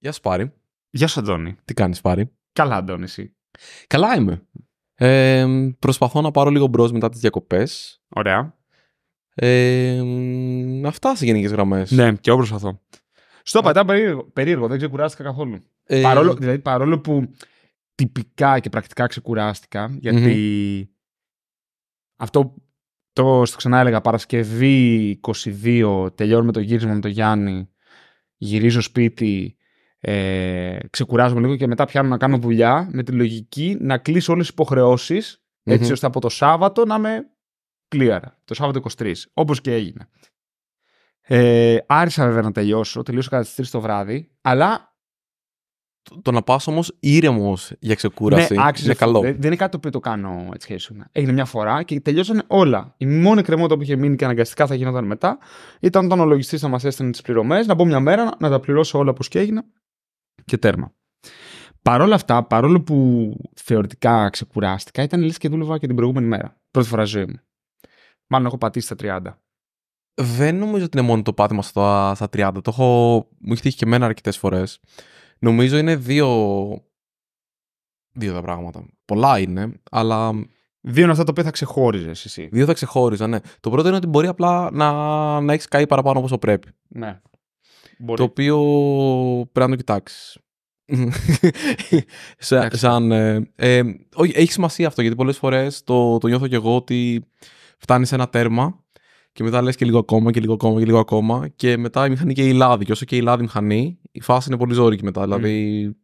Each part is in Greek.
Γεια σου Πάρη. Γεια σου Αντώνη. Τι κάνεις Πάρη. Καλά Αντώνη εσύ. Καλά είμαι. Ε, προσπαθώ να πάρω λίγο μπρος μετά τις διακοπές. Ωραία. Ε, αυτά σε γενικές γραμμές. Ναι, και εγώ προσπαθώ. Στο πατά περίεργο, περίεργο, δεν ξεκουράστηκα καθόλου. Ε... Παρόλο, δηλαδή, παρόλο που τυπικά και πρακτικά ξεκουράστηκα, γιατί mm-hmm. αυτό το στο ξανά έλεγα Παρασκευή 22, τελειώνουμε το γύρισμα με τον Γιάννη, γυρίζω σπίτι, ε, ξεκουράζουμε λίγο και μετά πιάνω να κάνω δουλειά με τη λογική να κλείσω όλες τις υποχρεωσεις έτσι ώστε από το Σάββατο να είμαι clear, το Σάββατο 23, όπως και έγινε. Ε, άρισα βέβαια να τελειώσω, τελείωσα κατά τις 3 το βράδυ, αλλά... Το, να πας όμως ήρεμος για ξεκούραση ναι, καλό. Δεν, δεν είναι κάτι το οποίο το κάνω έτσι και Έγινε μια φορά και τελειώσανε όλα. Η μόνη κρεμότητα που είχε μείνει και αναγκαστικά θα γινόταν μετά ήταν όταν ο λογιστής να μας έστελνε τις πληρωμές, να μπω μια μέρα να τα πληρώσω όλα όπως και έγινα και τέρμα. Παρ' όλα αυτά, παρόλο που θεωρητικά ξεκουράστηκα, ήταν λες και δούλευα και την προηγούμενη μέρα. Πρώτη φορά ζωή μου. Μάλλον έχω πατήσει τα 30. Δεν νομίζω ότι είναι μόνο το πάτημα στα, 30. Το έχω, μου έχει τύχει και εμένα αρκετές φορές. Νομίζω είναι δύο. Δύο τα πράγματα. Πολλά είναι, αλλά. Δύο είναι αυτά τα οποία θα ξεχώριζες εσύ. Δύο θα ξεχώριζα, ναι. Το πρώτο είναι ότι μπορεί απλά να, να έχεις καεί παραπάνω όπως πρέπει. Ναι. Μπορεί. Το οποίο πρέπει να το κοιτάξεις. Σαν, ε, ε, όχι, έχει σημασία αυτό γιατί πολλές φορές το, το νιώθω κι εγώ ότι φτάνει σε ένα τέρμα και μετά λες και λίγο ακόμα και λίγο ακόμα και λίγο ακόμα. Και μετά η μηχανή και η λάδι. Και όσο και η λάδι μηχανή, η φάση είναι πολύ ζώρικη μετά. Δηλαδή. Mm.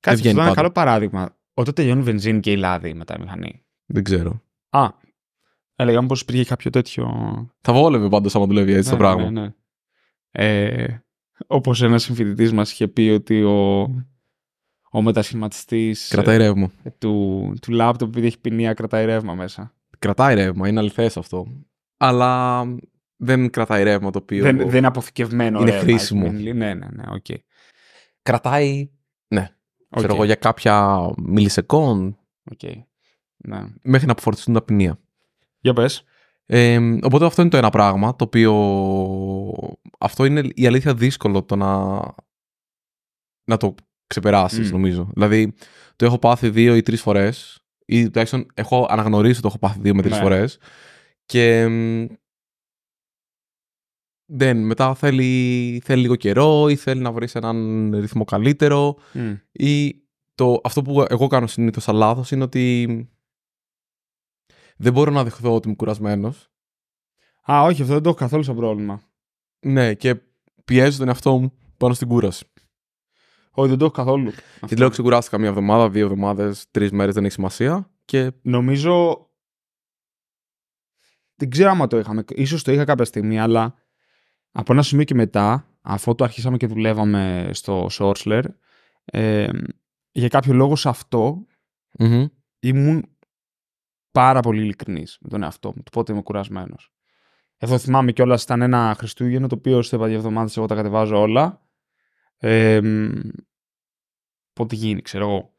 Κάτι θα ένα καλό παράδειγμα. Όταν τελειώνει βενζίνη και η λάδι μετά η μηχανή. Δεν ξέρω. Α. Έλεγα μήπως πω υπήρχε κάποιο τέτοιο. Θα βόλευε πάντως άμα δουλεύει έτσι ναι, το ναι, πράγμα. Ναι, ναι. Ε, όπως ένας συμφοιτητής μας είχε πει ότι ο, ο μετασχηματιστής ε, κρατάει ρεύμα. του, του λάπτοπ επειδή έχει ποινία κρατάει ρεύμα μέσα. Κρατάει ρεύμα, είναι αληθές αυτό. Αλλά δεν κρατάει ρεύμα το οποίο... Δεν, δεν είναι αποθηκευμένο είναι χρήσιμο. Ναι, ναι, ναι, Κρατάει, ναι, okay. ξέρω εγώ, για κάποια μιλισεκόν. Ναι. Μέχρι να αποφορτιστούν τα ποινία. Για πες οπότε αυτό είναι το ένα πράγμα το οποίο αυτό είναι η αλήθεια δύσκολο το να, να το ξεπεράσεις νομίζω. Δηλαδή το έχω πάθει δύο ή τρεις φορές ή τουλάχιστον έχω αναγνωρίσει το έχω πάθει δύο με τρεις ναι. φορές και δεν, μετά θέλει, θέλει λίγο καιρό ή θέλει να βρεις έναν ρυθμό καλύτερο ή το, αυτό που εγώ κάνω συνήθως σαν λάθος είναι ότι δεν μπορώ να δεχθώ ότι είμαι κουρασμένος. Α, όχι, αυτό δεν το έχω καθόλου σαν πρόβλημα. Ναι, και πιέζω τον εαυτό μου πάνω στην κούραση. Όχι, δεν το έχω καθόλου. Και λέω ξεκουράστηκα μία εβδομάδα, δύο εβδομάδες, τρεις μέρες δεν έχει σημασία. Και... Νομίζω. Δεν ξέρω αν το είχαμε. σω το είχα κάποια στιγμή, αλλά από ένα σημείο και μετά, αφού το αρχίσαμε και δουλεύαμε στο Σόρσλερ, ε, για κάποιο λόγο σε αυτο mm-hmm. ήμουν πάρα πολύ ειλικρινής με τον εαυτό μου, του πότε είμαι κουρασμένος. Εδώ θυμάμαι κιόλας ήταν ένα Χριστούγεννο το οποίο σε δύο εβδομάδε εγώ τα κατεβάζω όλα. Ε, πότε γίνει, ξέρω εγώ.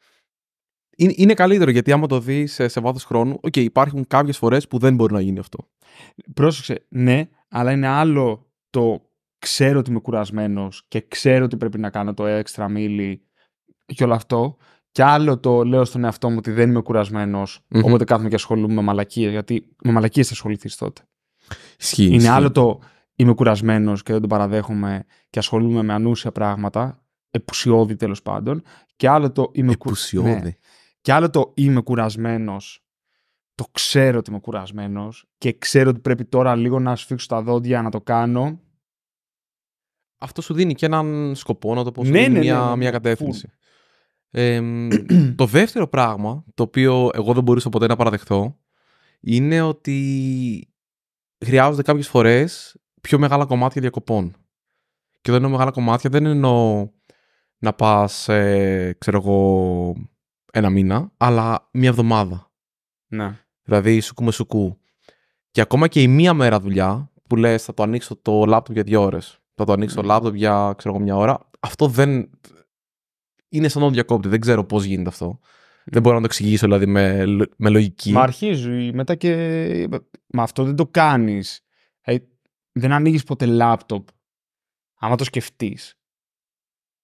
Είναι, είναι καλύτερο γιατί άμα το δεις σε, σε βάθος χρόνου, οκ, υπάρχουν κάποιες φορές που δεν μπορεί να γίνει αυτό. Πρόσεξε, ναι, αλλά είναι άλλο το ξέρω ότι είμαι κουρασμένος και ξέρω ότι πρέπει να κάνω το έξτρα μίλι και όλο αυτό. Και άλλο το λέω στον εαυτό μου ότι δεν ειμαι κουρασμένος κουρασμένος, mm-hmm. Οπότε κάθομαι και ασχολούμαι με μαλακίες. Γιατί με μαλακίες θα ασχοληθείς τότε. Ισχύει. Είναι άλλο το είμαι κουρασμένος και δεν το παραδέχομαι και ασχολούμαι με ανούσια πράγματα. Επουσιώδη τέλος πάντων. Και άλλο το είμαι κουρασμένο. Ναι. Και άλλο το είμαι κουρασμένος. Το ξέρω ότι είμαι κουρασμένος και ξέρω ότι πρέπει τώρα λίγο να σφίξω τα δόντια να το κάνω. Αυτό σου δίνει και έναν σκοπό, να το πω, ναι, ναι, μια, ναι, ναι, μια κατεύθυνση. το δεύτερο πράγμα, το οποίο εγώ δεν μπορούσα ποτέ να παραδεχθώ, είναι ότι χρειάζονται κάποιες φορές πιο μεγάλα κομμάτια διακοπών. Και όταν εννοώ μεγάλα κομμάτια, δεν εννοώ να πας, ε, ξέρω εγώ, ένα μήνα, αλλά μία εβδομάδα. Ναι. Δηλαδή, σουκού με σουκού. Και ακόμα και η μία μέρα δουλειά, που λες θα το ανοίξω το λάπτοπ για δύο ώρες, θα το ανοίξω το ναι. λάπτοπ για, ξέρω εγώ, μια ώρα, αυτό δεν είναι σαν να Διακόπτη, Δεν ξέρω πώς γίνεται αυτό. Δεν μπορώ να το εξηγήσω δηλαδή με, με λογική. Μα αρχίζει μετά και. Μα αυτό δεν το κάνεις. Ε, δεν ανοίγεις ποτέ λάπτοπ. Άμα το σκεφτείς,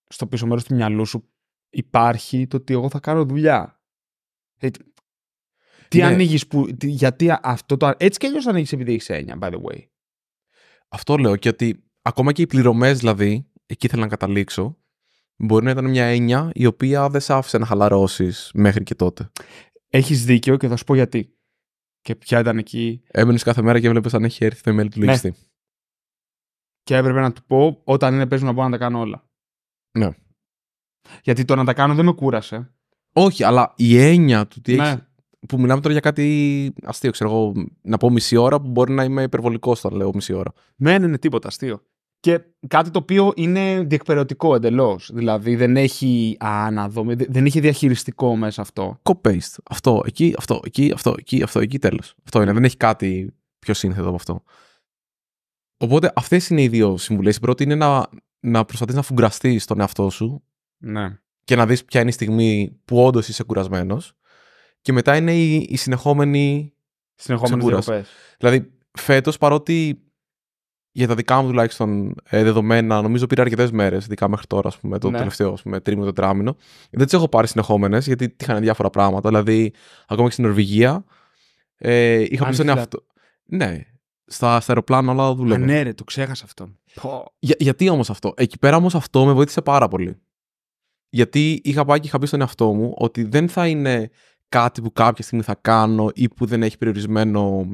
στο πίσω μέρος του μυαλού σου υπάρχει το ότι εγώ θα κάνω δουλειά. Ε, τι ναι. ανοίγεις που. Γιατί αυτό το. Έτσι κι αλλιώς ανοίγεις επειδή έχει έννοια, by the way. Αυτό λέω και ότι ακόμα και οι πληρωμές δηλαδή, εκεί θέλω να καταλήξω, Μπορεί να ήταν μια έννοια η οποία δεν σε άφησε να χαλαρώσεις μέχρι και τότε. Έχεις δίκιο και θα σου πω γιατί. Και ποια ήταν εκεί. Έμενες κάθε μέρα και έβλεπες αν έχει έρθει το email του ναι. Και έπρεπε να του πω όταν είναι παίζουν να μπορώ να τα κάνω όλα. Ναι. Γιατί το να τα κάνω δεν με κούρασε. Όχι, αλλά η έννοια του τι ναι. Που μιλάμε τώρα για κάτι αστείο, ξέρω εγώ. Να πω μισή ώρα που μπορεί να είμαι υπερβολικός όταν λέω μισή ώρα. Ναι, ναι, ναι, τίποτα αστείο. Και κάτι το οποίο είναι διεκπαιρεωτικό εντελώς. Δηλαδή δεν έχει αναδομή, δεν έχει διαχειριστικό μέσα αυτό. Copy-paste. Αυτό, εκεί, αυτό, εκεί, αυτό, εκεί, αυτό, εκεί, τέλος. Αυτό είναι. Δεν έχει κάτι πιο σύνθετο από αυτό. Οπότε αυτές είναι οι δύο συμβουλές. Η πρώτη είναι να, να προσπαθείς να φουγκραστείς τον εαυτό σου. Ναι. Και να δεις ποια είναι η στιγμή που όντως είσαι κουρασμένος. Και μετά είναι η, η συνεχόμενη. Συνεχόμενες Δηλαδή, φέτος παρότι για τα δικά μου τουλάχιστον ε, δεδομένα, νομίζω πήρε αρκετές μέρες, ειδικά μέχρι τώρα, πούμε, το ναι. τελευταίο τρίμηνο, τετράμινο. Δεν τις έχω πάρει συνεχόμενες, γιατί είχαν διάφορα πράγματα. Δηλαδή, ακόμα και στην Νορβηγία. Ε, είχα πει στον εαυτό. Ναι, στα, στα αεροπλάνα όλα δουλεύουν. Ναι, ρε, το ξέχασα αυτό. Για, γιατί όμως αυτό. Εκεί πέρα όμως αυτό με βοήθησε πάρα πολύ. Γιατί είχα πάει και είχα πει στον εαυτό μου ότι δεν θα είναι κάτι που κάποια στιγμή θα κάνω ή που δεν έχει περιορισμένο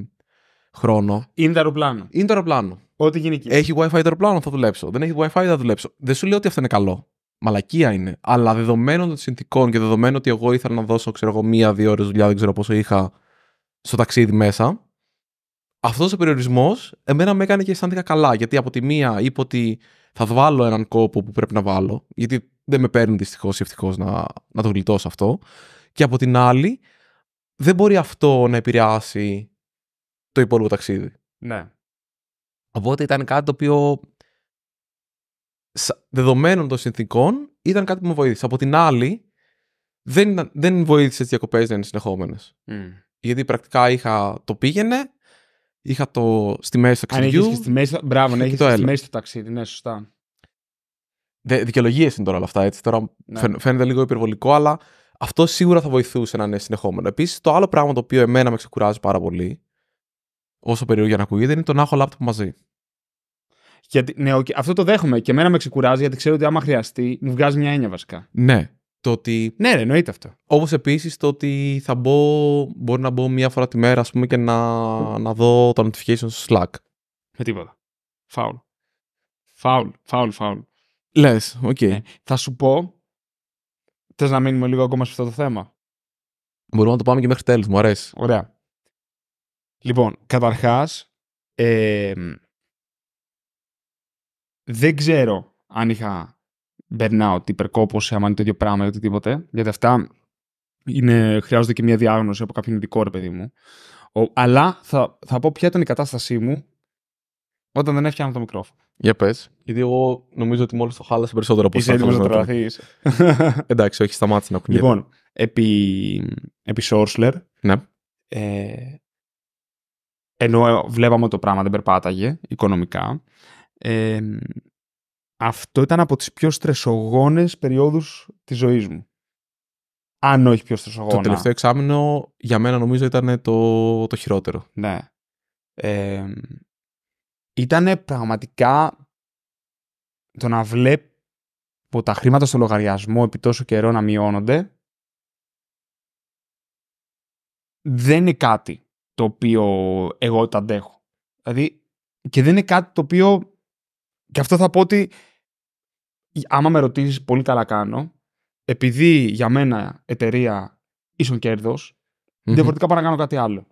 χρόνο. Είναι το αεροπλάνο. Είναι το αεροπλάνο. Ό,τι γίνει εκεί. Έχει WiFi αεροπλάνο, θα δουλέψω. Δεν έχει WiFi, θα δουλέψω. Δεν σου λέω ότι αυτό είναι καλό. Μαλακία είναι. Αλλά δεδομένων των συνθηκών και δεδομένων ότι εγώ ήθελα να δώσω, ξέρω εγώ, μία-δύο ώρες δουλειά, δεν ξέρω πόσο είχα στο ταξίδι μέσα. Αυτός ο περιορισμός εμένα με έκανε και αισθάνθηκα καλά. Γιατί από τη μία είπε ότι θα βάλω έναν κόπο που πρέπει να βάλω. Γιατί δεν με παίρνει δυστυχώς ή ευτυχώς να, να το γλιτώσω αυτό. Και από την άλλη, δεν μπορεί αυτό να επηρεάσει το υπόλοιπο ταξίδι. Ναι. Οπότε ήταν κάτι το οποίο δεδομένων των συνθήκων ήταν κάτι που με βοήθησε. Από την άλλη, δεν, ήταν, δεν βοήθησες τι διακοπέ να είναι συνεχόμενες. Mm. Γιατί πρακτικά είχα το πήγαινε, είχα το στη μέση του ταξιδιού. Αν και στη μέση, μπράβο, να έχει στη μέση του ταξίδι, ναι, σωστά. Δικαιολογίες είναι τώρα όλα αυτά. Έτσι. Τώρα ναι. φαίνεται λίγο υπερβολικό, αλλά αυτό σίγουρα θα βοηθούσε να είναι συνεχόμενο. Επίσης, το άλλο πράγμα το οποίο εμένα με ξεκουράζει πάρα πολύ όσο περίεργο να ακούγεται, είναι το να έχω laptop μαζί. Γιατί, ναι, okay, αυτό το δέχομαι και εμένα με ξεκουράζει γιατί ξέρω ότι άμα χρειαστεί μου βγάζει μια έννοια βασικά. Ναι. Το ότι... Ναι, ρε, εννοείται αυτό. Όπως επίσης το ότι θα μπω, μπορεί να μπω μία φορά τη μέρα ας πούμε, και να, να δω τα notification στο Slack. Με τίποτα. Φάουλ. Φάουλ, φάουλ, φάουλ. Λες, οκ. Okay. Ναι. Θα σου πω. Θες να μείνουμε λίγο ακόμα σε αυτό το θέμα. Μπορούμε να το πάμε και μέχρι τέλους, μου αρέσει. Ωραία. Λοιπόν, καταρχάς ε, δεν ξέρω αν είχα burnout, υπερκόπωση, αν είναι το ίδιο πράγμα ή οτιδήποτε, γιατί αυτά είναι, χρειάζονται και μια διάγνωση από κάποιον ειδικό, ρε παιδί μου. Ο, αλλά θα, θα πω ποια ήταν η κατάστασή μου όταν δεν έφτιανα το μικρόφωνο. Για πες. Γιατί εγώ νομίζω ότι μόλις το χάλασε περισσότερο από εσά. Είσαι έτοιμος να Εντάξει, όχι, σταμάτησε να κουνιέται. Λοιπόν, επί, επί Ναι. Ε, ενώ βλέπαμε ότι το πράγμα δεν περπάταγε οικονομικά. αυτό ήταν από τις πιο στρεσογόνες περιόδους της ζωής μου. Αν όχι πιο στρεσογόνα. Το τελευταίο εξάμεινο για μένα νομίζω ήταν το, το χειρότερο. Ναι. Ε, ήταν πραγματικά το να βλέπω τα χρήματα στο λογαριασμό επί τόσο καιρό να μειώνονται δεν είναι κάτι το οποίο εγώ τα αντέχω. Δηλαδή, και δεν είναι κάτι το οποίο. Και αυτό θα πω ότι. Άμα με ρωτήσεις, πολύ καλά κάνω. Επειδή για μένα εταιρεία ίσον διαφορετικά πάω να κάνω κάτι άλλο.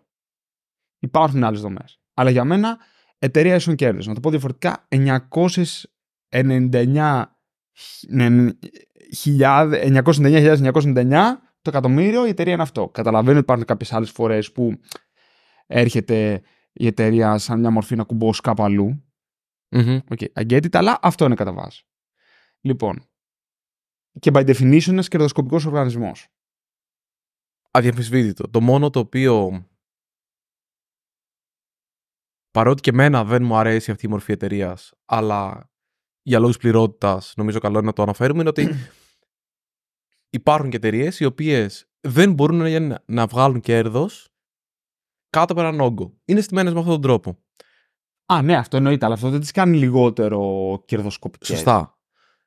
Υπάρχουν άλλες δομές. Αλλά για μένα εταιρεία ίσον κέρδος. Να το πω διαφορετικά, 999 999.999 το εκατομμύριο η εταιρεία είναι αυτό. Καταλαβαίνω ότι υπάρχουν κάποιες άλλες φορές που έρχεται η εταιρεία σαν μια μορφή να κουμπώσει κάπου Οκ, Mm-hmm. Okay. αλλά αυτό είναι κατά βάση. Λοιπόν, και by definition είναι κερδοσκοπικός οργανισμός. Αδιαμφισβήτητο. Το μόνο το οποίο. Παρότι και εμένα δεν μου αρέσει αυτή η μορφή εταιρείας, αλλά για λόγους πληρότητας νομίζω καλό είναι να το αναφέρουμε, είναι ότι υπάρχουν και εταιρείες οι οποίες δεν μπορούν να βγάλουν κέρδος κάτω από έναν όγκο. Είναι στημένες με αυτόν τον τρόπο. Α, ναι, αυτό εννοείται, αλλά αυτό δεν τις κάνει λιγότερο κερδοσκοπικές. Σωστά.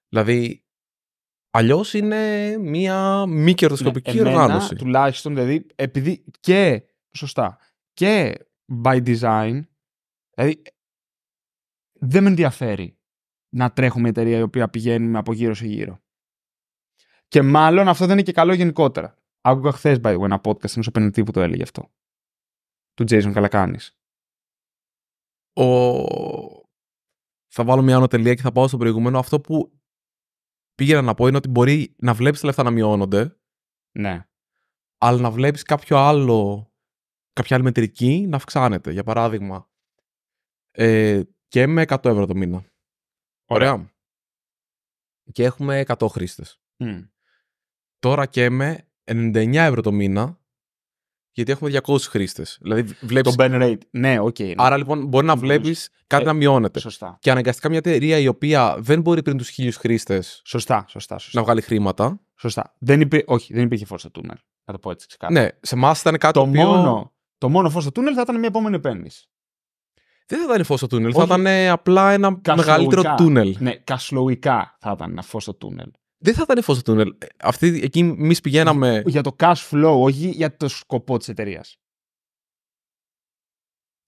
Δηλαδή, αλλιώς είναι μία μη κερδοσκοπική ναι, οργάνωση. Εμένα, τουλάχιστον, δηλαδή, επειδή και. Σωστά. Και by design, δηλαδή, δεν με ενδιαφέρει να τρέχουμε εταιρεία η οποία πηγαίνουμε από γύρω σε γύρω. Και μάλλον αυτό δεν είναι και καλό γενικότερα. Άκουγα χθες, by the way, ένα podcast ενό επενδυτής που το έλεγε αυτό του Jason Καλακάνης. Θα βάλω μια ανωτελεία και θα πάω στο προηγούμενο. Αυτό που πήγαινα να πω είναι ότι μπορεί να βλέπεις τα λεφτά να μειώνονται. Ναι. Αλλά να βλέπεις κάποιο άλλο, κάποια άλλη μετρική να αυξάνεται. Για παράδειγμα, ε, και με 100 ευρώ το μήνα. Ωραία. Και έχουμε 100 χρήστε. Τώρα και με 99 ευρώ το μήνα γιατί έχουμε 200 χρήστες. Δηλαδή βλέπεις... Το burn rate. Ναι, οκ. Okay, ναι. Άρα λοιπόν μπορεί να βλέπει κάτι ε, να μειώνεται. Σωστά. Και αναγκαστικά μια εταιρεία η οποία δεν μπορεί πριν τους χίλιους χρήστες. Σωστά, σωστά, σωστά. Να βγάλει χρήματα. Σωστά. Δεν υπή... Όχι, δεν υπήρχε στο τούνελ. Να το πω έτσι ξεκάθαρα. Ναι, σε εμάς ήταν κάτι το οποίο... μόνο. Το μόνο φως τούνελ θα ήταν μια επόμενη επένδυση. Δεν θα ήταν φως στο τούνελ, Όχι. θα ήταν απλά ένα μεγαλύτερο τούνελ. Ναι, κασλοϊκά θα ήταν ένα φως στο τούνελ δεν θα ήταν φω στο τούνελ. Αυτή, εκεί εμείς πηγαίναμε. Για το cash flow, όχι για το σκοπό της εταιρεία.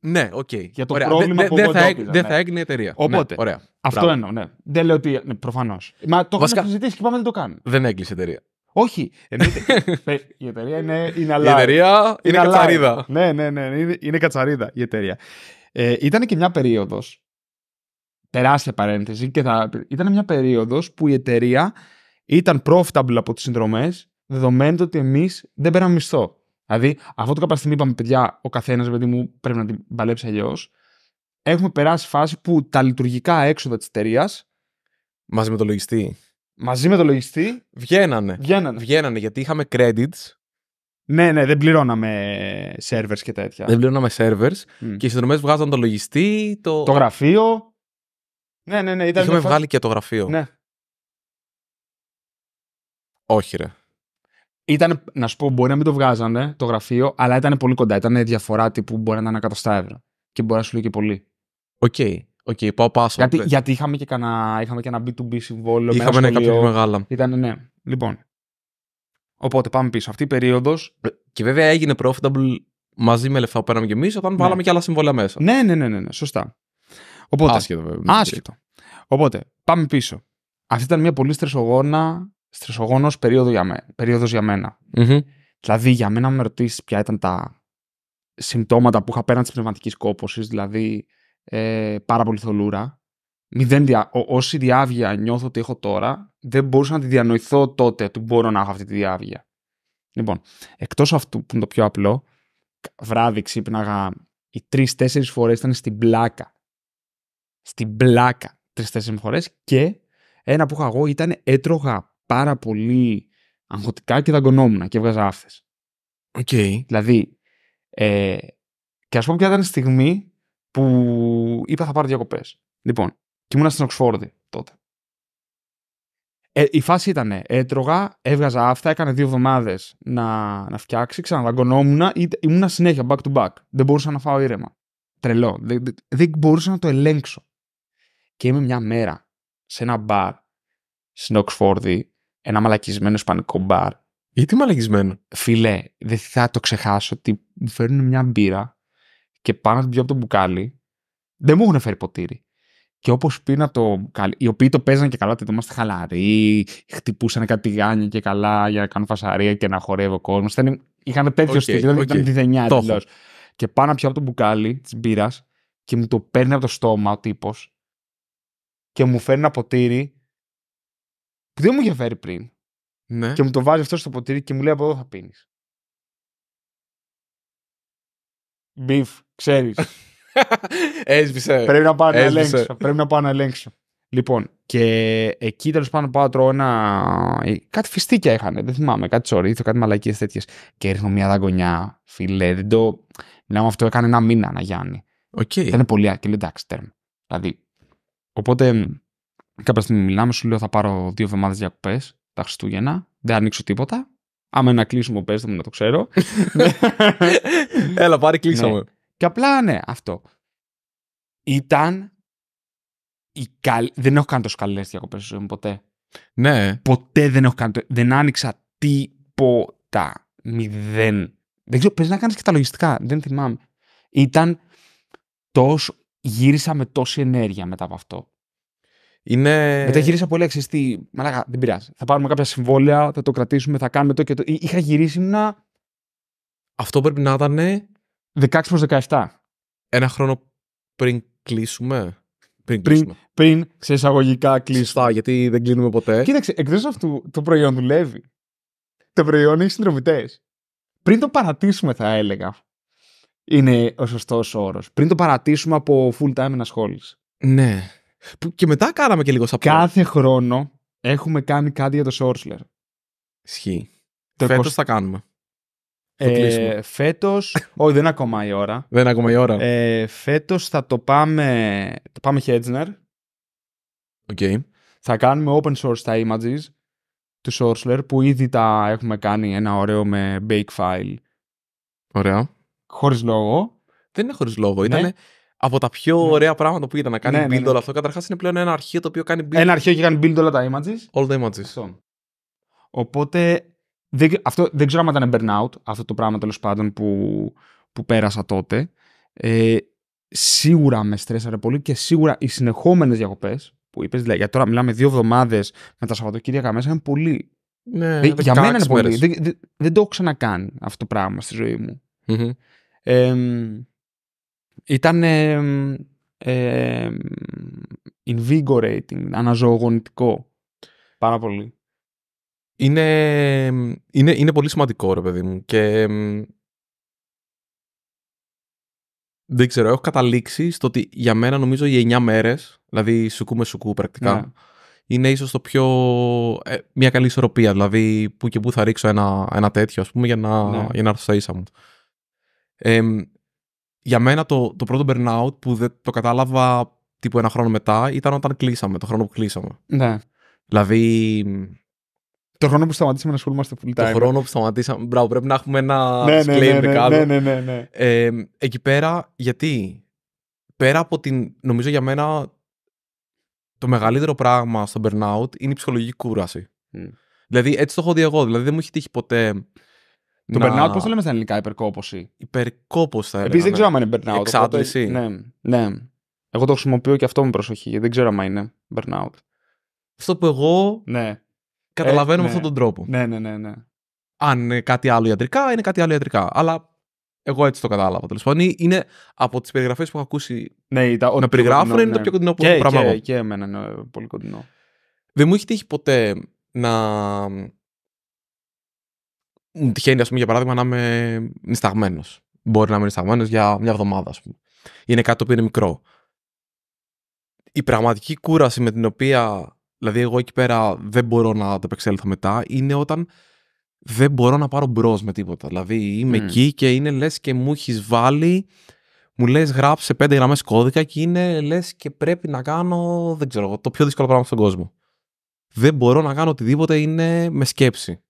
Ναι, οκ. Okay. Για το ωραία. πρόβλημα που δεν θα, έγινε ναι. η εταιρεία. Ναι, Οπότε. ωραία. Αυτό Μπράβο. εννοώ, ναι. Δεν λέω ότι. Ναι, προφανώς. Μα το Βασικά... συζητήσει και πάμε δεν το κάνουμε. Δεν έκλεισε η εταιρεία. Όχι. Εννοείται. η εταιρεία είναι, είναι Η εταιρεία είναι, κατσαρίδα. Ναι, ναι, ναι, ναι. Είναι, είναι κατσαρίδα η εταιρεία. Ε, ήταν και μια περίοδος. Τεράστια παρένθεση. Και Ήταν μια περίοδος που η εταιρεία ήταν profitable από τις συνδρομές, δεδομένου ότι εμείς δεν πέραμε μισθό. Δηλαδή, αυτό το κάποια στιγμή είπαμε, παιδιά, ο καθένας, παιδί μου, πρέπει να την παλέψει αλλιώς. Έχουμε περάσει φάση που τα λειτουργικά έξοδα της εταιρείας. Μαζί με το λογιστή. Μαζί με το λογιστή. Βγαίνανε. Βγαίνανε. γιατί είχαμε credits. Ναι, ναι, δεν πληρώναμε servers και τέτοια. Δεν πληρώναμε servers. Και οι συνδρομές βγάζαν το λογιστή, το. Το γραφείο. Ναι, ναι, ναι. Είχαμε βγάλει και το γραφείο. Ναι. Όχι, ρε. Ήταν, να σου πω, μπορεί να μην το βγάζανε το γραφείο, αλλά ήταν πολύ κοντά. Ήταν διαφορά τύπου μπορεί να είναι ευρώ. Και μπορεί να σου λέει και πολύ. Οκ. Οκ, okay, πάω πάσα. Γιατί, γιατί είχαμε, και κανα, είχαμε και ένα B2B συμβόλαιο. Είχαμε ένα, κάποιο μεγάλα. Ήταν, ναι. Λοιπόν. Οπότε πάμε πίσω. Αυτή η περίοδος. Ε, και βέβαια έγινε profitable μαζί με λεφτά που παίρναμε κι εμείς όταν ναι. βάλαμε και άλλα συμβόλαια μέσα. Ναι, ναι, ναι, ναι, ναι σωστά. Οπότε, άσχετο βέβαια. Άσχετο. Οπότε πάμε πίσω. Αυτή ήταν μια πολύ στρεσογόνα στρεσογόνος περίοδο για, μέ, για μενα Δηλαδή, για μένα, με ρωτήσεις ποια ήταν τα συμπτώματα που είχα πέραν της πνευματικής κόπωσης, δηλαδή ε, πάρα πολύ θολούρα. Μηδέν δια... Ό, όση διάβια νιώθω ότι έχω τώρα, δεν μπορούσα να τη διανοηθώ τότε ότι μπορώ να έχω αυτή τη διάβια. Λοιπόν, εκτός αυτού που είναι το πιο απλό, βράδυ ξύπναγα οι τρει-τέσσερι φορές ήταν στην πλάκα. Στην πλάκα τρει-τέσσερι φορές και ένα που είχα εγώ ήταν έτρωγα πάρα πολύ αγχωτικά και δαγκωνόμουν και έβγαζα άφθες. Οκ. Okay. Δηλαδή, ε, και ας πούμε ποια ήταν η στιγμή που είπα θα πάρω διακοπές. Λοιπόν, και ήμουνα στην Οξφόρδη τότε. Ε, η φάση ήταν, έτρωγα, έβγαζα αυτά, έκανε δύο εβδομάδες να, να φτιάξει, ξαναδαγκωνόμουν, ήμουνα συνέχεια back to back. Δεν μπορούσα να φάω ήρεμα. Τρελό. δεν, δεν μπορούσα να το ελέγξω. Και είμαι μια μέρα σε ένα μπαρ στην Οξφόρδη ένα μαλακισμένο ισπανικό μπαρ. Γιατί μαλακισμένο. Φίλε, δεν θα το ξεχάσω ότι μου φέρνουν μια μπύρα και πάνω την πιω από το μπουκάλι. Δεν μου έχουν φέρει ποτήρι. Και όπως πήρα το μπουκάλι, οι οποίοι το παίζανε και καλά, ότι είμαστε χαλαροί, χτυπούσαν κάτι γάνια και καλά για να κάνουν φασαρία και να χορεύει ο κόσμος. Είχαν τέτοιο okay, στυλ, okay. ήταν διδενιά εντελώς. Και πάνω πιω από το μπουκάλι της μπύρας και μου το παίρνει από το στόμα ο τύπος και μου φέρνει ένα ποτήρι που δεν μου είχε φέρει πριν. Ναι. Και μου το βάζει αυτό στο ποτήρι και μου λέει από εδώ θα πίνεις. Μπιφ, ξέρεις. Έσβησε. Πρέπει να πάω να ελέγξω. Πρέπει να πάω να ελέγξω. Λοιπόν, και εκεί τέλος πάνω πάω τρώω ένα. Ε, κάτι φιστίκια είχαν, δεν θυμάμαι, κάτι τσορίθο, κάτι μαλακίες τέτοιες. Και ρίχνω μια δαγκονιά, φίλε. Δεν το. Μιλάμε αυτό, έκανε ένα μήνα να Γιάννη. Okay. Ήταν πολύ. εντάξει, τέρμα. Δηλαδή. Οπότε Κάποια στιγμή μιλάμε, σου λέω θα πάρω δύο εβδομάδες διακοπέ τα Χριστούγεννα. Δεν ανοίξω τίποτα. Άμα ένα κλείσουμε, πες μου να το ξέρω. Έλα, πάρε, κλείσαμε. Ναι. Και απλά ναι, αυτό. Ήταν. Η καλ... Δεν έχω κάνει τόσο καλές διακοπές στη ζωή μου ποτέ. Ναι. Ποτέ δεν έχω κάνει. Δεν άνοιξα τίποτα. Μηδέν. Δεν ξέρω, πες να κάνεις και τα λογιστικά. Δεν θυμάμαι. Ήταν τόσο... Γύρισα με τόση ενέργεια μετά από αυτό. Είναι... Μετά γυρίσα πολύ εξή. Τι... Μαλάκα, δεν πειράζει. Θα πάρουμε κάποια συμβόλαια, θα το κρατήσουμε, θα κάνουμε το και το. Ε, είχα γυρίσει να. Αυτό πρέπει να ήταν. 16 προ 17. Ένα χρόνο πριν κλείσουμε. Πριν, πριν, πριν σε εισαγωγικά κλειστά, γιατί δεν κλείνουμε ποτέ. Κοίταξε, εκτός αυτού το προϊόν δουλεύει. Το προϊόν έχει συνδρομητές. Πριν το παρατήσουμε, θα έλεγα. Είναι ο σωστός όρος. Πριν το παρατήσουμε από full time ενασχόληση. Ναι και μετά κάναμε και λίγο support. Κάθε χρόνο έχουμε κάνει κάτι για το Σόρσλερ. Ισχύει. Το φέτος θα κάνουμε. Ε, φέτος, όχι δεν είναι ακόμα η ώρα. Δεν είναι ακόμα η ώρα. Ε, φέτος θα το πάμε, το πάμε Hedgener. Okay. Θα κάνουμε open source τα images του Σόρσλερ που ήδη τα έχουμε κάνει ένα ωραίο με bake file. Ωραία. Χωρίς λόγο. Δεν είναι χωρίς λόγο, ναι από τα πιο ναι. ωραία πράγματα που ήταν να κάνει ναι, ναι, build ναι, όλο αυτό. Καταρχάς είναι πλέον ένα αρχείο το οποίο κάνει build. Ένα αρχείο και κάνει build όλα τα images. All the images. Οπότε δεν, αυτό, δεν ξέρω αν ήταν burnout αυτό το πράγμα τέλος πάντων που, που πέρασα τότε. Ε, σίγουρα με στρέσαρε πολύ και σίγουρα οι συνεχόμενες διακοπές που είπες, δηλαδή, γιατί τώρα μιλάμε δύο εβδομάδες με τα Σαββατοκύριακα μέσα, είναι πολύ. Ναι, ε, για μένα είναι πολύ. Δεν, δεν το έχω ξανακάνει αυτό το πράγμα στη ζωή μου. mm Ε, ήταν ε, invigorating, αναζωογονητικό. Πάρα πολύ. Είναι, είναι, είναι πολύ σημαντικό, ρε παιδί μου. Και δεν ξέρω, έχω καταλήξει στο ότι για μένα νομίζω οι 9 μέρες, δηλαδή σουκού με σουκού πρακτικά, ναι. είναι ίσως το πιο. Ε, μια καλή ισορροπία. Δηλαδή που και που θα ρίξω ένα, ένα τέτοιο, ας πούμε, για να, ναι. για να έρθω στα ίσα μου. Ε, για μένα το, το πρώτο burnout που δεν το κατάλαβα τύπου ένα χρόνο μετά ήταν όταν κλείσαμε, το χρόνο που κλείσαμε. Ναι. Δηλαδή. Το χρόνο που σταματήσαμε να ασχολούμαστε full time. Το χρόνο που σταματήσαμε. Μπράβο, πρέπει να έχουμε ένα ναι, ναι disclaimer ναι, ναι, κάτω. Ναι, ναι, ναι. Ε, εκεί πέρα, γιατί πέρα από την. Νομίζω για μένα το μεγαλύτερο πράγμα στο burnout είναι η ψυχολογική κούραση. Mm. Δηλαδή, έτσι το έχω δει εγώ. Δηλαδή, δεν μου έχει τύχει ποτέ το να... burnout, πώς το λέμε στα ελληνικά, υπερκόπωση. Υπερκόπωση θα έλεγα. Επίσης δεν ξέρω αν είναι burnout. Εξάτληση. Οπότε, ναι, ναι. Εγώ το χρησιμοποιώ και αυτό με προσοχή, γιατί δεν ξέρω αν είναι burnout. Αυτό που εγώ ναι. καταλαβαίνω ε, με αυτόν ναι. τον τρόπο. Ναι, ναι, ναι, ναι. Αν είναι κάτι άλλο ιατρικά, είναι κάτι άλλο ιατρικά. Αλλά εγώ έτσι το κατάλαβα. Τέλος πάντων, είναι από τις περιγραφές που έχω ακούσει ναι, τα, να περιγράφουν, είναι το ναι. πιο κοντινό που πράγμα. Και, και εμένα είναι πολύ κοντινό. Δεν μου έχει τύχει ποτέ να μου τυχαίνει, ας πούμε, για παράδειγμα, να είμαι νησταγμένο. Μπορεί να είμαι νισταγμένο για μια εβδομάδα, ας πούμε. Είναι κάτι το οποίο είναι μικρό. Η πραγματική κούραση με την οποία, δηλαδή, εγώ εκεί πέρα δεν μπορώ να το επεξέλθω μετά, είναι όταν δεν μπορώ να πάρω μπρος με τίποτα. Δηλαδή, είμαι mm. εκεί και είναι λες και μου έχεις βάλει. Μου λες, γράψε πέντε γραμμές κώδικα και είναι λες και πρέπει να κάνω, δεν ξέρω, το πιο δύσκολο πράγμα στον κόσμο. Δεν μπορώ να κάνω οτιδήποτε είναι με σκέψη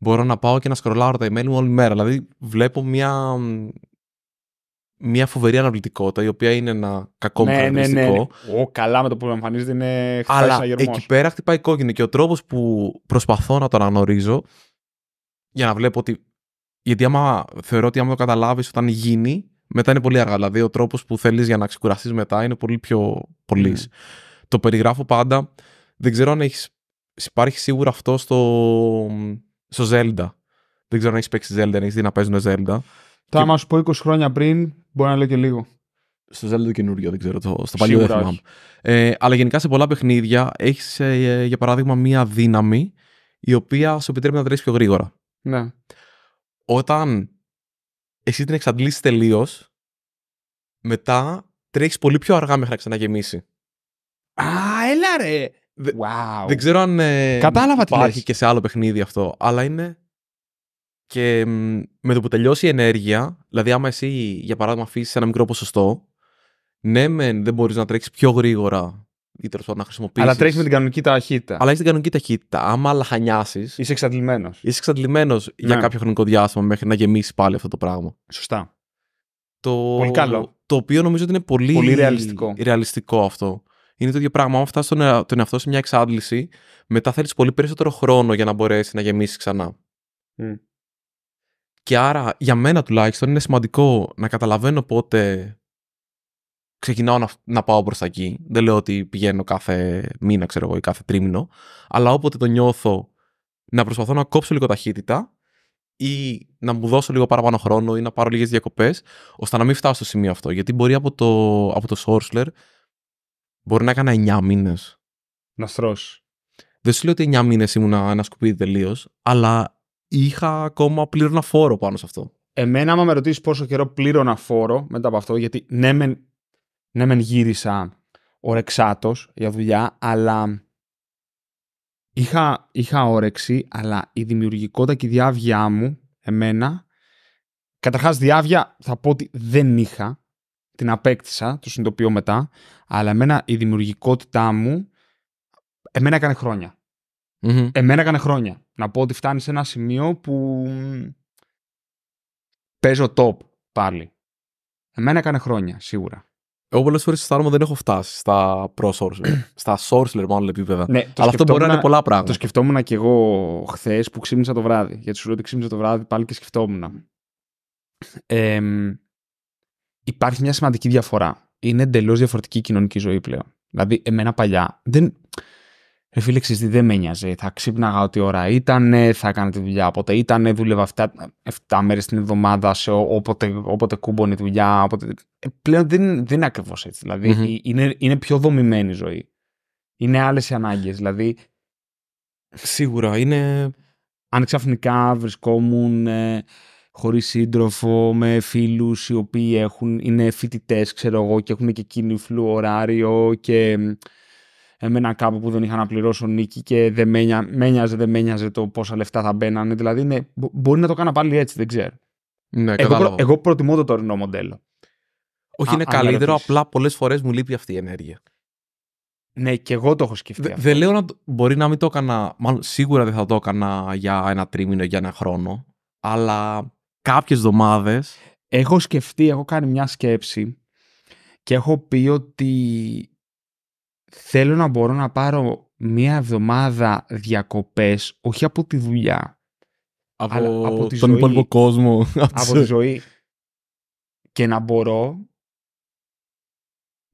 μπορώ να πάω και να σκρολάω τα email μου όλη μέρα. Δηλαδή βλέπω μια, μια φοβερή αναβλητικότητα, η οποία είναι ένα κακό ναι, Ναι, ναι, ναι. Ο, καλά με το που εμφανίζεται είναι Αλλά εκεί πέρα χτυπάει κόκκινο και ο τρόπος που προσπαθώ να το αναγνωρίζω για να βλέπω ότι... Γιατί άμα θεωρώ ότι άμα το καταλάβεις όταν γίνει, μετά είναι πολύ αργά. Δηλαδή, ο τρόπος που θέλεις για να ξεκουραστείς μετά είναι πολύ πιο πολύ. Ναι. Το περιγράφω πάντα. Δεν ξέρω αν έχεις. Υπάρχει σίγουρα αυτό στο, στο Zelda. Δεν ξέρω αν έχεις παίξει Zelda, αν έχεις δει να παίζουν Zelda. Θα και... σου πω 20 χρόνια πριν, μπορεί να λέω και λίγο. Στο Zelda το καινούριο, δεν ξέρω. Το, στο παλιό δεν Ε, αλλά γενικά σε πολλά παιχνίδια έχεις, ε, για παράδειγμα, μία δύναμη η οποία σου επιτρέπει να τρέχεις πιο γρήγορα. Ναι. Όταν εσύ την εξαντλήσεις τελείως, μετά τρέχεις πολύ πιο αργά μέχρι να ξαναγεμίσει. Α, έλα ρε! Wow. Δεν ξέρω αν ε, υπάρχει και σε άλλο παιχνίδι αυτό, αλλά είναι και με το που τελειώσει η ενέργεια, δηλαδή άμα εσύ για παράδειγμα αφήσεις ένα μικρό ποσοστό, ναι δεν μπορείς να τρέξεις πιο γρήγορα ή τέλος πάντων να χρησιμοποιήσεις. Αλλά τρέχεις με την κανονική ταχύτητα. Αλλά έχεις την κανονική ταχύτητα. Άμα λαχανιάσεις. Είσαι εξαντλημένος. Είσαι εξαντλημένος για ναι. κάποιο χρονικό διάστημα μέχρι να γεμίσεις πάλι αυτό το πράγμα. Σωστά. Το... Πολύ καλό. Το οποίο νομίζω ότι είναι πολύ, ρεαλιστικό αυτό είναι το ίδιο πράγμα. Αν φτάσει ε, τον, εαυτό σε μια εξάντληση, μετά θέλεις πολύ περισσότερο χρόνο για να μπορέσει να γεμίσεις ξανά. Mm. Και άρα, για μένα τουλάχιστον, είναι σημαντικό να καταλαβαίνω πότε ξεκινάω να, να πάω προς τα εκεί. Δεν λέω ότι πηγαίνω κάθε μήνα, ξέρω εγώ, ή κάθε τρίμηνο, αλλά όποτε το νιώθω να προσπαθώ να κόψω λίγο ταχύτητα ή να μου δώσω λίγο παραπάνω χρόνο ή να πάρω λίγες διακοπές, ώστε να μην φτάσω στο σημείο αυτό. Γιατί μπορεί από το, από το Μπορεί να έκανα 9 μήνες. Να στρώσει. Δεν σου λέω ότι 9 μήνε ήμουν ένα σκουπίδι τελείως, αλλά είχα ακόμα πλήρωνα φόρο πάνω σε αυτό. Εμένα, άμα με ρωτήσεις πόσο καιρό πλήρωνα φόρο μετά από αυτό, γιατί ναι, μεν, ναι, γύρισα ορεξάτο για δουλειά, αλλά είχα, είχα όρεξη, αλλά η δημιουργικότητα και η διάβγειά μου, εμένα, καταρχάς διάβγεια θα πω ότι δεν είχα την απέκτησα, το συνειδητοποιώ μετά, αλλά εμένα η δημιουργικότητά μου, εμένα έκανε χρόνια. Mm-hmm. Εμένα έκανε χρόνια. Να πω ότι φτάνει σε ένα σημείο που παίζω top πάλι. Εμένα έκανε χρόνια, σίγουρα. Εγώ πολλές φορές αισθάνομαι δεν έχω φτάσει στα pro source, στα source μάλλον λοιπόν, επίπεδα. Ναι, Αλλά αυτό μπορεί να είναι πολλά πράγματα. Το σκεφτόμουν και εγώ χθες που ξύπνησα το βράδυ. Γιατί σου λέω ότι ξύπνησα το βράδυ πάλι και σκεφτόμουν. Ε, υπάρχει μια σημαντική διαφορά. Είναι εντελώς διαφορετική η κοινωνική ζωή πλέον. Δηλαδή, εμένα παλιά δεν. Ρε φίλε, δεν με νοιάζει. Θα ξύπναγα ό,τι ώρα ήταν, θα έκανα τη δουλειά όποτε ήταν, δούλευα 7, 7 μέρες την εβδομάδα σε όποτε, όποτε κούμπονε δουλειά. Όποτε... Ε, πλέον δεν, δεν είναι ακριβώς έτσι. Δηλαδή, είναι, είναι πιο δομημένη η ζωή. Είναι άλλες οι ανάγκες. Δηλαδή. Σίγουρα είναι. Αν ξαφνικά βρισκόμουν. Ε, χωρίς σύντροφο, με φίλους οι οποίοι έχουν, είναι φοιτητές, ξέρω εγώ, και έχουν και εκείνη φλου ωράριο και εμένα κάπου που δεν είχα να πληρώσω νίκη και δεν με μένιαζε, δεν μένιαζε το πόσα λεφτά θα μπαίνανε. Δηλαδή ναι, μπορεί να το κάνω πάλι έτσι, δεν ξέρω. Ναι, εγώ, εγώ προτιμώ το τωρινό μοντέλο. Όχι, Α, είναι καλύτερο, απλά πολλές φορές μου λείπει αυτή η ενέργεια. Ναι, και εγώ το έχω σκεφτεί. Δεν λέω να. Μπορεί να μην το έκανα. Μάλλον σίγουρα δεν θα το έκανα για ένα τρίμηνο, για ένα χρόνο. Αλλά κάποιες εβδομάδες. Έχω σκεφτεί, έχω κάνει μια σκέψη και έχω πει ότι θέλω να μπορώ να πάρω μια εβδομάδα διακοπές, όχι από τη δουλειά, από, αλλά από τη τον υπόλοιπο κόσμο. Από τη ζωή. Και να μπορώ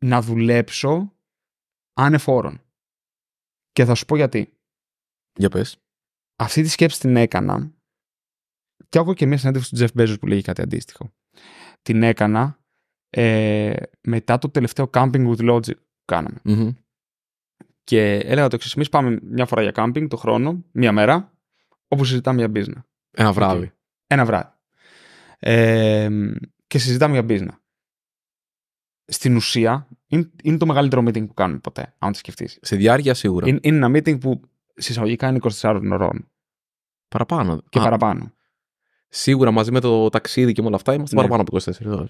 να δουλέψω ανεφόρον. Και θα σου πω γιατί. Για πες. Αυτή τη σκέψη την έκανα και έχω και μια συνέντευξη του Jeff Bezos που λέγει κάτι αντίστοιχο. Την έκανα ε, μετά το τελευταίο Camping with Logic που κάναμε. Και έλεγα το εξής: Εμείς πάμε μια φορά για camping, το χρόνο, μια μέρα, όπου συζητάμε για business. Ένα βράδυ. Ένα βράδυ. Ε, και συζητάμε για business. Στην ουσία, είναι, είναι το μεγαλύτερο meeting που κάνουμε ποτέ, αν το σκεφτείς. Σε διάρκεια σίγουρα. Είναι, είναι ένα meeting που συσσαγωγικά είναι 24 ώρων. Παραπάνω. Και παραπάνω σίγουρα μαζί με το ταξίδι και με όλα αυτά είμαστε ναι. παραπάνω από 24 ώρε. Ναι.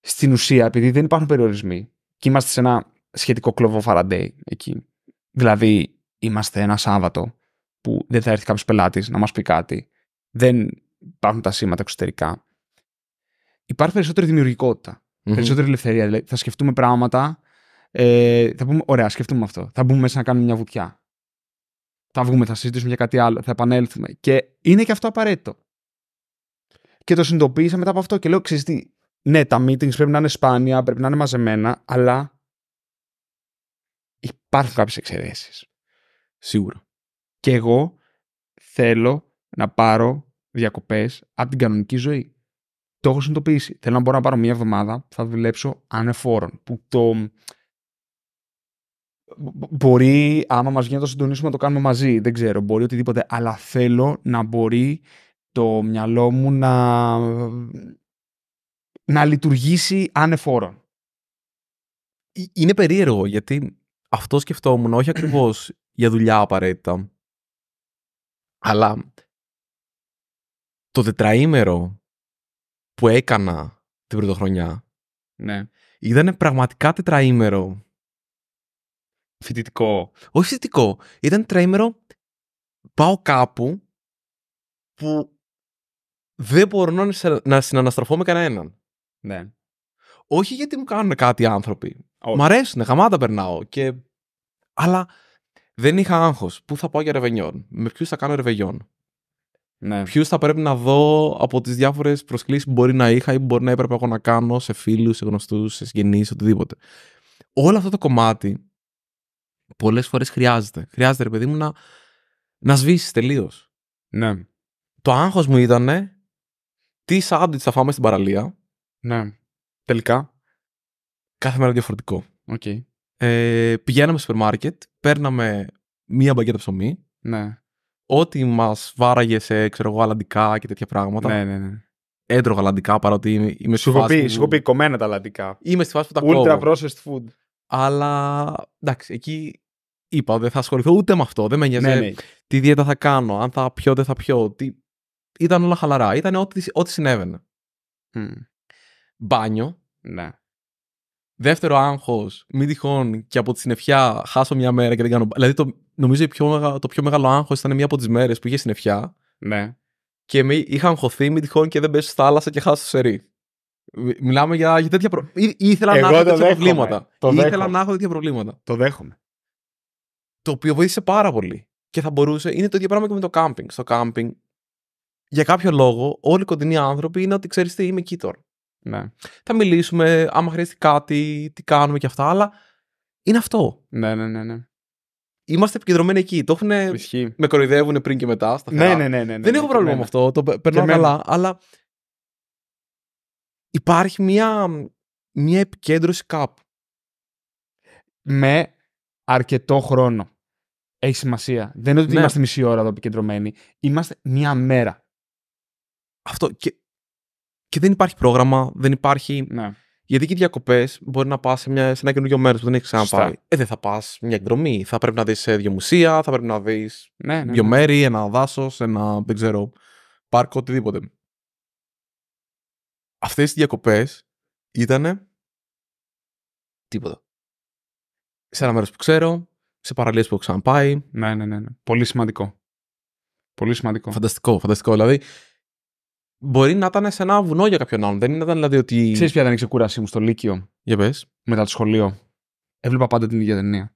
Στην ουσία, επειδή δεν υπάρχουν περιορισμοί και είμαστε σε ένα σχετικό κλωβό Φαραντέι εκεί. Δηλαδή, είμαστε ένα Σάββατο που δεν θα έρθει κάποιος πελάτης να μας πει κάτι. Δεν υπάρχουν τα σήματα εξωτερικά. Υπάρχει περισσότερη περισσότερη ελευθερία. Δηλαδή, θα σκεφτούμε πράγματα. Ε, θα πούμε, ωραία, σκεφτούμε αυτό. Θα μπούμε μέσα να κάνουμε μια βουτιά. Θα βγούμε, θα συζητήσουμε για κάτι άλλο, θα επανέλθουμε. Και είναι και αυτό απαραίτητο. Και το συνειδητοποίησα μετά από αυτό και λέω: Ξέρετε τι, ναι, τα meetings πρέπει να είναι σπάνια, πρέπει να είναι μαζεμένα, αλλά υπάρχουν κάποιες εξαιρέσεις. Σίγουρα. Και εγώ θέλω να πάρω διακοπές από την κανονική ζωή. Το έχω συνειδητοποιήσει. Θέλω να μπορώ να πάρω μία εβδομάδα που θα δουλέψω ανεφόρον. Που το. Μπορεί, άμα μας γίνει να το συντονίσουμε, να το κάνουμε μαζί. Δεν ξέρω. Μπορεί οτιδήποτε. Αλλά θέλω να μπορεί το μυαλό μου να, να λειτουργήσει ανεφόρον. Είναι περίεργο γιατί αυτό σκεφτόμουν όχι ακριβώς για δουλειά απαραίτητα, αλλά το τετραήμερο που έκανα την πρωτοχρονιά ναι. ήταν πραγματικά τετραήμερο. Φοιτητικό. Όχι φοιτητικό. Ήταν τετραήμερο πάω κάπου που δεν μπορώ να συναναστραφώ με κανέναν. Ναι. Όχι γιατί μου κάνουν κάτι άνθρωποι. Όχι. Μ' αρέσουν, γαμάτα περνάω. Και... Αλλά δεν είχα άγχος. Πού θα πάω για ρεβενιόν, με ποιους θα κάνω ρεβενιόν. Ναι. Ποιους θα πρέπει να δω από τις διάφορες προσκλήσεις που μπορεί να είχα ή που μπορεί να έπρεπε εγώ να κάνω σε φίλους, σε γνωστούς, σε συγγενείς, οτιδήποτε. Όλο αυτό το κομμάτι πολλές φορές χρειάζεται. Χρειάζεται, ρε παιδί μου, να, να σβήσεις τελείως. Ναι. Το άγχος μου ήταν τι σάντουιτς θα φάμε στην παραλία. Ναι. Τελικά. Κάθε μέρα διαφορετικό. Okay. Ε, πηγαίναμε στο σούπερ μάρκετ, παίρναμε μία μπαγκέτα ψωμί. Ναι. Ό,τι μας βάραγε σε ξέρω εγώ, αλαντικά και τέτοια πράγματα. Ναι, ναι, ναι. Έντρογα αλαντικά παρότι είμαι, είμαι στη φάση. Σου κομμένα τα αλαντικά. Είμαι στη φάση που τα κόβω. Ultra processed food. Αλλά εντάξει, εκεί είπα δεν θα ασχοληθώ ούτε με αυτό. Δεν με νοιάζει ναι, ναι. τι δίαιτα θα κάνω, αν θα πιω, δεν θα πιω. Τι ήταν όλα χαλαρά. Ήταν ό,τι, ό,τι συνέβαινε. Mm. Μπάνιο. Ναι. Δεύτερο άγχος, μη τυχόν και από τη συνεφιά χάσω μια μέρα και δεν κάνω. Δηλαδή, το, νομίζω πιο, το πιο μεγάλο άγχος ήταν μια από τις μέρες που είχε συνεφιά. Ναι. Και με, είχα αγχωθεί, μη τυχόν και δεν πέσει στη θάλασσα και το σερί. Μιλάμε για, για τέτοια προβλήματα. Ήθελα να έχω τέτοια προβλήματα. Το ήθελα δέχομαι. να έχω τέτοια προβλήματα. Το δέχομαι. Το οποίο βοήθησε πάρα πολύ. Και θα μπορούσε. Είναι το ίδιο πράγμα και με το κάμπινγκ. Στο κάμπινγκ για κάποιο λόγο όλοι οι κοντινοί άνθρωποι είναι ότι ξέρεις τι, είμαι εκεί Ναι. Θα μιλήσουμε, άμα χρειαστεί κάτι, τι κάνουμε και αυτά, αλλά είναι αυτό. Ναι, ναι, ναι. ναι. Είμαστε επικεντρωμένοι εκεί. Το Με κοροϊδεύουν πριν και μετά. Ναι ναι, ναι, ναι, ναι, Δεν έχω ναι, πρόβλημα με αυτό. Το περνάω καλά. Αλλά υπάρχει μια, μια επικέντρωση κάπου. Με αρκετό χρόνο. Έχει σημασία. Δεν είναι ότι είμαστε μισή ώρα εδώ επικεντρωμένοι. Είμαστε μία μέρα. Αυτό. Και, και δεν υπάρχει πρόγραμμα, δεν υπάρχει. Ναι. Γιατί και οι διακοπές μπορεί να πας σε, σε ένα καινούριο μέρος που δεν έχεις ξαναπάει. Ε, δεν θα πας μια εκδρομή. Θα πρέπει να δεις ε, δύο μουσεία, θα πρέπει να δεις ναι, ναι, ναι, δύο ναι. μέρη, ένα δάσος, ένα δεν ξέρω, πάρκο, οτιδήποτε. Αυτές οι διακοπές ήταν. Τίποτα. Σε ένα μέρος που ξέρω, σε παραλίες που έχω ξαναπάει. Ναι, ναι, ναι, ναι. Πολύ σημαντικό. Πολύ σημαντικό. Φανταστικό, φανταστικό. Δηλαδή, μπορεί να ήταν σε ένα βουνό για κάποιον άλλον. Δεν ήταν δηλαδή ότι. Ξέρεις ποια ήταν η ξεκούρασή μου στο Λύκειο. Για πες. Μετά το σχολείο. Έβλεπα πάντα την ίδια ταινία.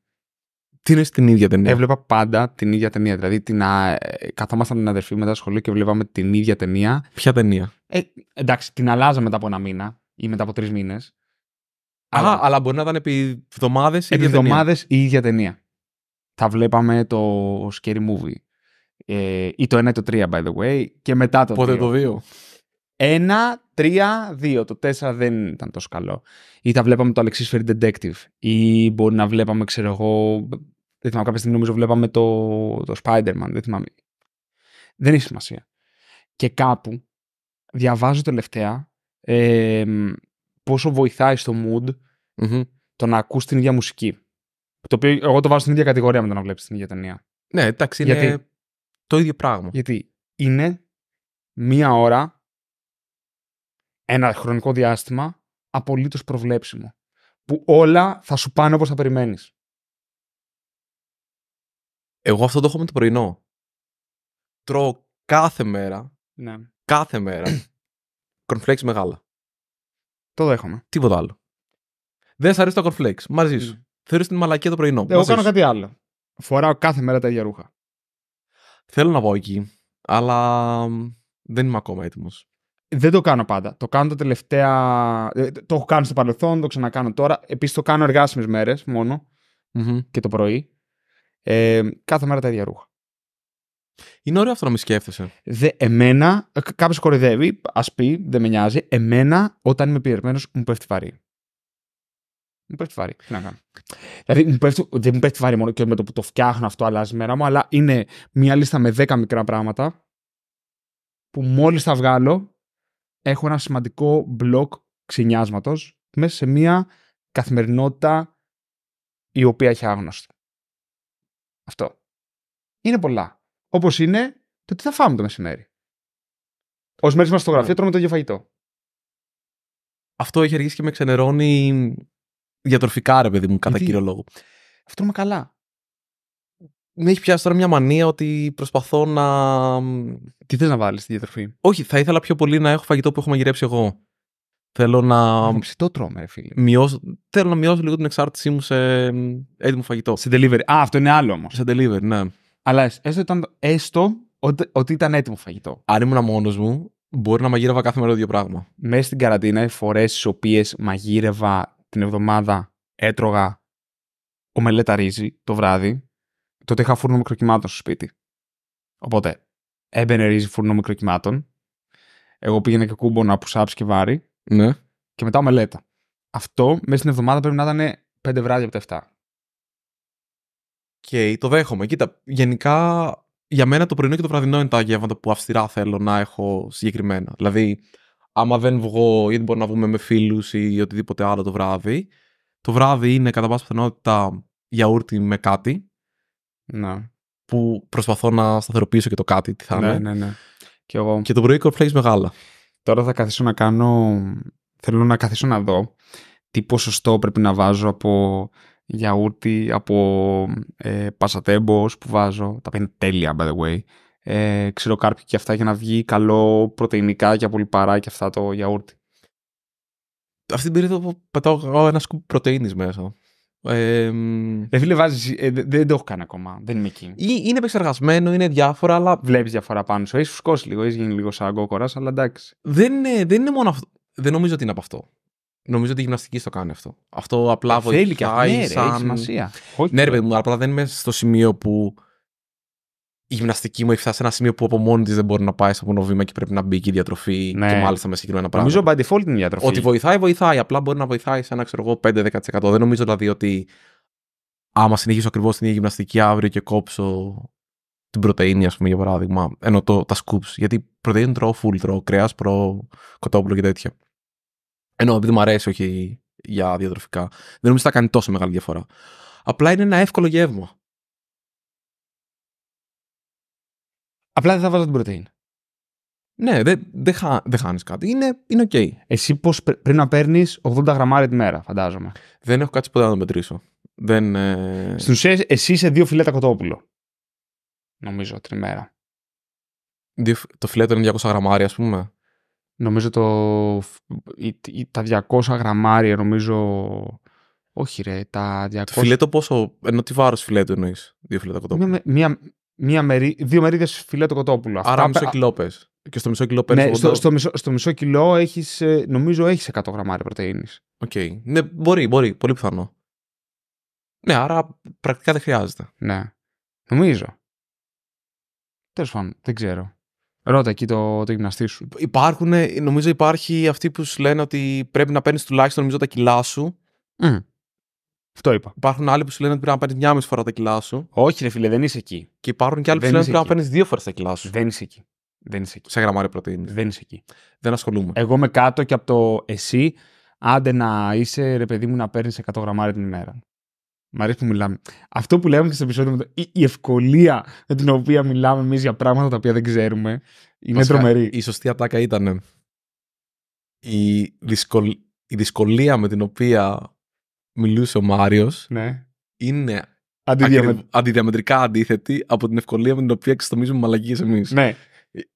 Τι είναι στην ίδια ταινία. Έβλεπα πάντα την ίδια ταινία. Δηλαδή την, α... Ε, καθόμασταν την αδερφή μετά το σχολείο και βλέπαμε την ίδια ταινία. Ποια ταινία. Ε, εντάξει, την αλλάζα μετά από ένα μήνα ή μετά από τρεις μήνες. Αλλά... αλλά μπορεί να ήταν επί εβδομάδες η ίδια ταινία. Επί εβδομάδες η ιδια επι εβδομαδε ταινία. Τα βλέπαμε το Scary Movie. Ε, ή το 1 ή το 3, by the way, και μετά το 2. Πότε το 2. 1, 3, 2. Το 4 δεν ήταν τόσο καλό. Ή τα βλέπαμε το Alexis Fair Detective. Ή μπορεί να βλέπαμε, ξέρω εγώ. Δεν θυμάμαι, κάποια στιγμή νομίζω βλέπαμε το, το Spider-Man. Δεν θυμάμαι. Δεν έχει σημασία. Και κάπου διαβάζω τελευταία ε, πόσο βοηθάει στο mood mm-hmm. το να ακούς την ίδια μουσική. Το οποίο εγώ το βάζω στην ίδια κατηγορία με το να βλέπεις την ίδια ταινία. Ναι, εντάξει, είναι... Γιατί το ίδιο πράγμα. Γιατί είναι μία ώρα, ένα χρονικό διάστημα, απολύτως προβλέψιμο. Που όλα θα σου πάνε όπως θα περιμένεις. Εγώ αυτό το έχω με το πρωινό. Τρώω κάθε μέρα, ναι. κάθε μέρα, κορνφλέξ μεγάλα. Το δέχομαι. Τίποτα άλλο. Δεν σ' αρέσει το κορνφλέξ. Μαζί σου. Mm. Θεωρείς την μαλακία το πρωινό. Εγώ κάνω κάτι άλλο. Φοράω κάθε μέρα τα ίδια ρούχα. Θέλω να πάω εκεί, αλλά δεν είμαι ακόμα έτοιμος. Δεν το κάνω πάντα. Το κάνω τα τελευταία. Ε, το έχω κάνει στο παρελθόν, το ξανακάνω τώρα. Επίσης το κάνω εργάσιμες μέρες και το πρωί. Ε, κάθε μέρα τα ίδια ρούχα. Είναι ωραίο αυτό να με σκέφτεσαι. Δε, εμένα, ε, κάποιος κοροϊδεύει, ας πει, δεν με νοιάζει. Εμένα, όταν είμαι πιερμένο, μου πέφτει βαρύ. Μου πέφτει βάρη. Τι να κάνω. Δηλαδή, μου πέφτει, δεν μου πέφτει βάρη μόνο και με το που το φτιάχνω αυτό αλλάζεις η μέρα μου, αλλά είναι μια λίστα με 10 μικρά πράγματα που μόλις τα βγάλω έχω ένα σημαντικό μπλοκ ξυνιάσματος μέσα σε μια καθημερινότητα η οποία έχει άγνωστο. Αυτό. Είναι πολλά. Όπως είναι το τι θα φάμε το μεσημέρι. Ως μέρε μας στο γραφείο ναι. τρώμε το ίδιο φαγητό. Αυτό έχει αργήσει και με ξενερώνει διατροφικά, ρε παιδί μου, κατά κύριο λόγο. Αυτό είμαι καλά. Με έχει πιάσει τώρα μια μανία ότι προσπαθώ να. Τι θες να βάλεις στη διατροφή. Όχι, θα ήθελα πιο πολύ να έχω φαγητό που έχω μαγειρέψει εγώ. Θέλω να. Με ψητό τρώμε, φίλε. Μειώσω... Θέλω να μειώσω λίγο την εξάρτησή μου σε έτοιμο φαγητό. Σε delivery. Α, αυτό είναι άλλο όμως. Σε delivery, ναι. Αλλά έστω, ήταν... έστω ότι ήταν έτοιμο φαγητό. Αν ήμουν μόνος μου, μπορεί να μαγείρευα κάθε μέρα το ίδιο πράγμα. Μέσα στην καραντίνα, οι φορές τι οποίες μαγείρευα την εβδομάδα έτρωγα ο ρύζι το βράδυ, τότε είχα φούρνο μικροκυμάτων στο σπίτι. Οπότε έμπαινε ρύζι φούρνο μικροκυμάτων. Εγώ πήγαινα και κούμπο να πουσάψει και βάρη. Ναι. Και μετά ο μελέτα. Αυτό μέσα στην εβδομάδα πρέπει να ήταν 5 βράδια από τα 7. Και το δέχομαι. Κοίτα, γενικά για μένα το πρωινό και το βραδινό είναι τα γεύματα που αυστηρά θέλω να έχω συγκεκριμένα. Δηλαδή, άμα δεν βγω ή δεν μπορώ να βγούμε με φίλους ή οτιδήποτε άλλο το βράδυ. Το βράδυ είναι κατά πάσα πιθανότητα γιαούρτι με κάτι. Να. Που προσπαθώ να σταθεροποιήσω και το κάτι, τι θα ναι, είναι. Ναι, Και, εγώ... και το πρωί κορφλέξ με γάλα. Τώρα θα καθίσω να κάνω. Θέλω να καθίσω να δω τι ποσοστό πρέπει να βάζω από γιαούρτι, από ε, πασατέμπος που βάζω. Τα πέντε τέλεια, by the way ε, ξηροκάρπι και αυτά για να βγει καλό πρωτεϊνικά και απολυπαρά και αυτά το γιαούρτι. Αυτή την περίοδο πετάω ένα σκουπ πρωτενη μέσα. Ε, ε, φίλε, ε, δεν, το έχω κάνει ακόμα. Δεν είμαι εκεί. Είναι επεξεργασμένο, είναι διάφορα, αλλά. Βλέπεις διαφορά πάνω σου. Έχεις φουσκώσει λίγο, έχεις γίνει λίγο σαν κόκορα, αλλά εντάξει. Δεν είναι, δεν είναι μόνο αυτό. Δεν νομίζω ότι είναι από αυτό. Νομίζω ότι η γυμναστική στο κάνει αυτό. Αυτό απλά βοηθάει. Θέλει και αυτό. Ναι, σημασία. Ναι, μου, δεν είμαι στο σημείο που η γυμναστική μου έχει φτάσει σε ένα σημείο που από μόνη της δεν μπορεί να πάει σε μόνο βήμα και πρέπει να μπει και η διατροφή ναι. και μάλιστα με συγκεκριμένα πράγματα. Νομίζω by default είναι η διατροφή. Ότι βοηθάει, βοηθάει. Απλά μπορεί να βοηθάει σε ένα ξέρω εγώ 5-10%. Δεν νομίζω δηλαδή ότι άμα συνεχίσω ακριβώς την ίδια γυμναστική αύριο και κόψω την πρωτενη, ας πούμε, για παράδειγμα. Ενώ το, τα scoops. Γιατί πρωτενη τρώω full, τρώω κρέας, προ κοτόπουλο και τέτοια. Ενώ επειδή μου αρέσει, όχι για διατροφικά. Δεν νομίζω ότι θα κάνει τόσο μεγάλη διαφορά. Απλά είναι ένα εύκολο γεύμα. Απλά δεν θα βάζω την πρωτεΐνη. Ναι, δεν δε χάνεις κάτι. Είναι, είναι OK. Εσύ πώς πρέπει να παίρνεις 80 γραμμάρια τη μέρα, φαντάζομαι. Δεν έχω κάτι ποτέ να το μετρήσω. Δεν, ε... Στην ουσία, εσύ είσαι δύο φιλέτα κοτόπουλο. Νομίζω την ημέρα. Το φιλέτο είναι 200 γραμμάρια, ας πούμε. Νομίζω το. Τα 200 γραμμάρια, νομίζω. Όχι, ρε. Τα 200... Το φιλέτο πόσο. ενώ τι βάρος φιλέτο εννοείς. Δύο φιλέτα κοτόπουλο. μία, μία μερί... δύο μερίδες φιλέτο κοτόπουλο. Άρα Αυτά... μισό κιλό πες. Και στο μισό κιλό παίρνεις. Ναι, στο, στο, μισό, στο μισό κιλό έχεις, ε, νομίζω έχεις 100 γραμμάρια πρωτενη. Οκ. Ναι, μπορεί, μπορεί, πολύ πιθανό. Ναι, άρα πρακτικά δεν χρειάζεται. Ναι. Νομίζω. Τέλος πάντων, δεν ξέρω. Ρώτα εκεί το, το γυμναστή σου. Υπάρχουν, νομίζω υπάρχει αυτοί που σου λένε ότι πρέπει να παίρνεις τουλάχιστον νομίζω τα κιλά σου. Mm. Αυτό είπα. Υπάρχουν άλλοι που σου λένε ότι πρέπει να παίρνει μια μισή φορά τα κιλά σου. Όχι, ρε φίλε, δεν είσαι εκεί. Και υπάρχουν και άλλοι που σου λένε ότι πρέπει να παίρνεις δύο φορές τα κιλά σου. Δεν είσαι εκεί. Δεν είσαι εκεί. Σε γραμμάρια πρωτεΐνης. Δεν είσαι εκεί. Δεν ασχολούμαι. Εγώ με κάτω και από το εσύ, άντε να είσαι ρε παιδί μου να παίρνεις 100 γραμμάρια την ημέρα. Μ' αρέσει που μιλάμε. Αυτό που λέμε και στο επεισόδιο, η, η ευκολία με την οποία μιλάμε εμείς για πράγματα τα οποία δεν ξέρουμε, είναι Βασικά, τρομερή. Η σωστή ατάκα ήταν η, δυσκολ... η δυσκολία με την οποία μιλούσε ο Μάριος ναι. είναι αντιδιαμετρικά αντίθετη από την ευκολία με την οποία εξτομίζουμε μαλακίες εμείς. Ναι.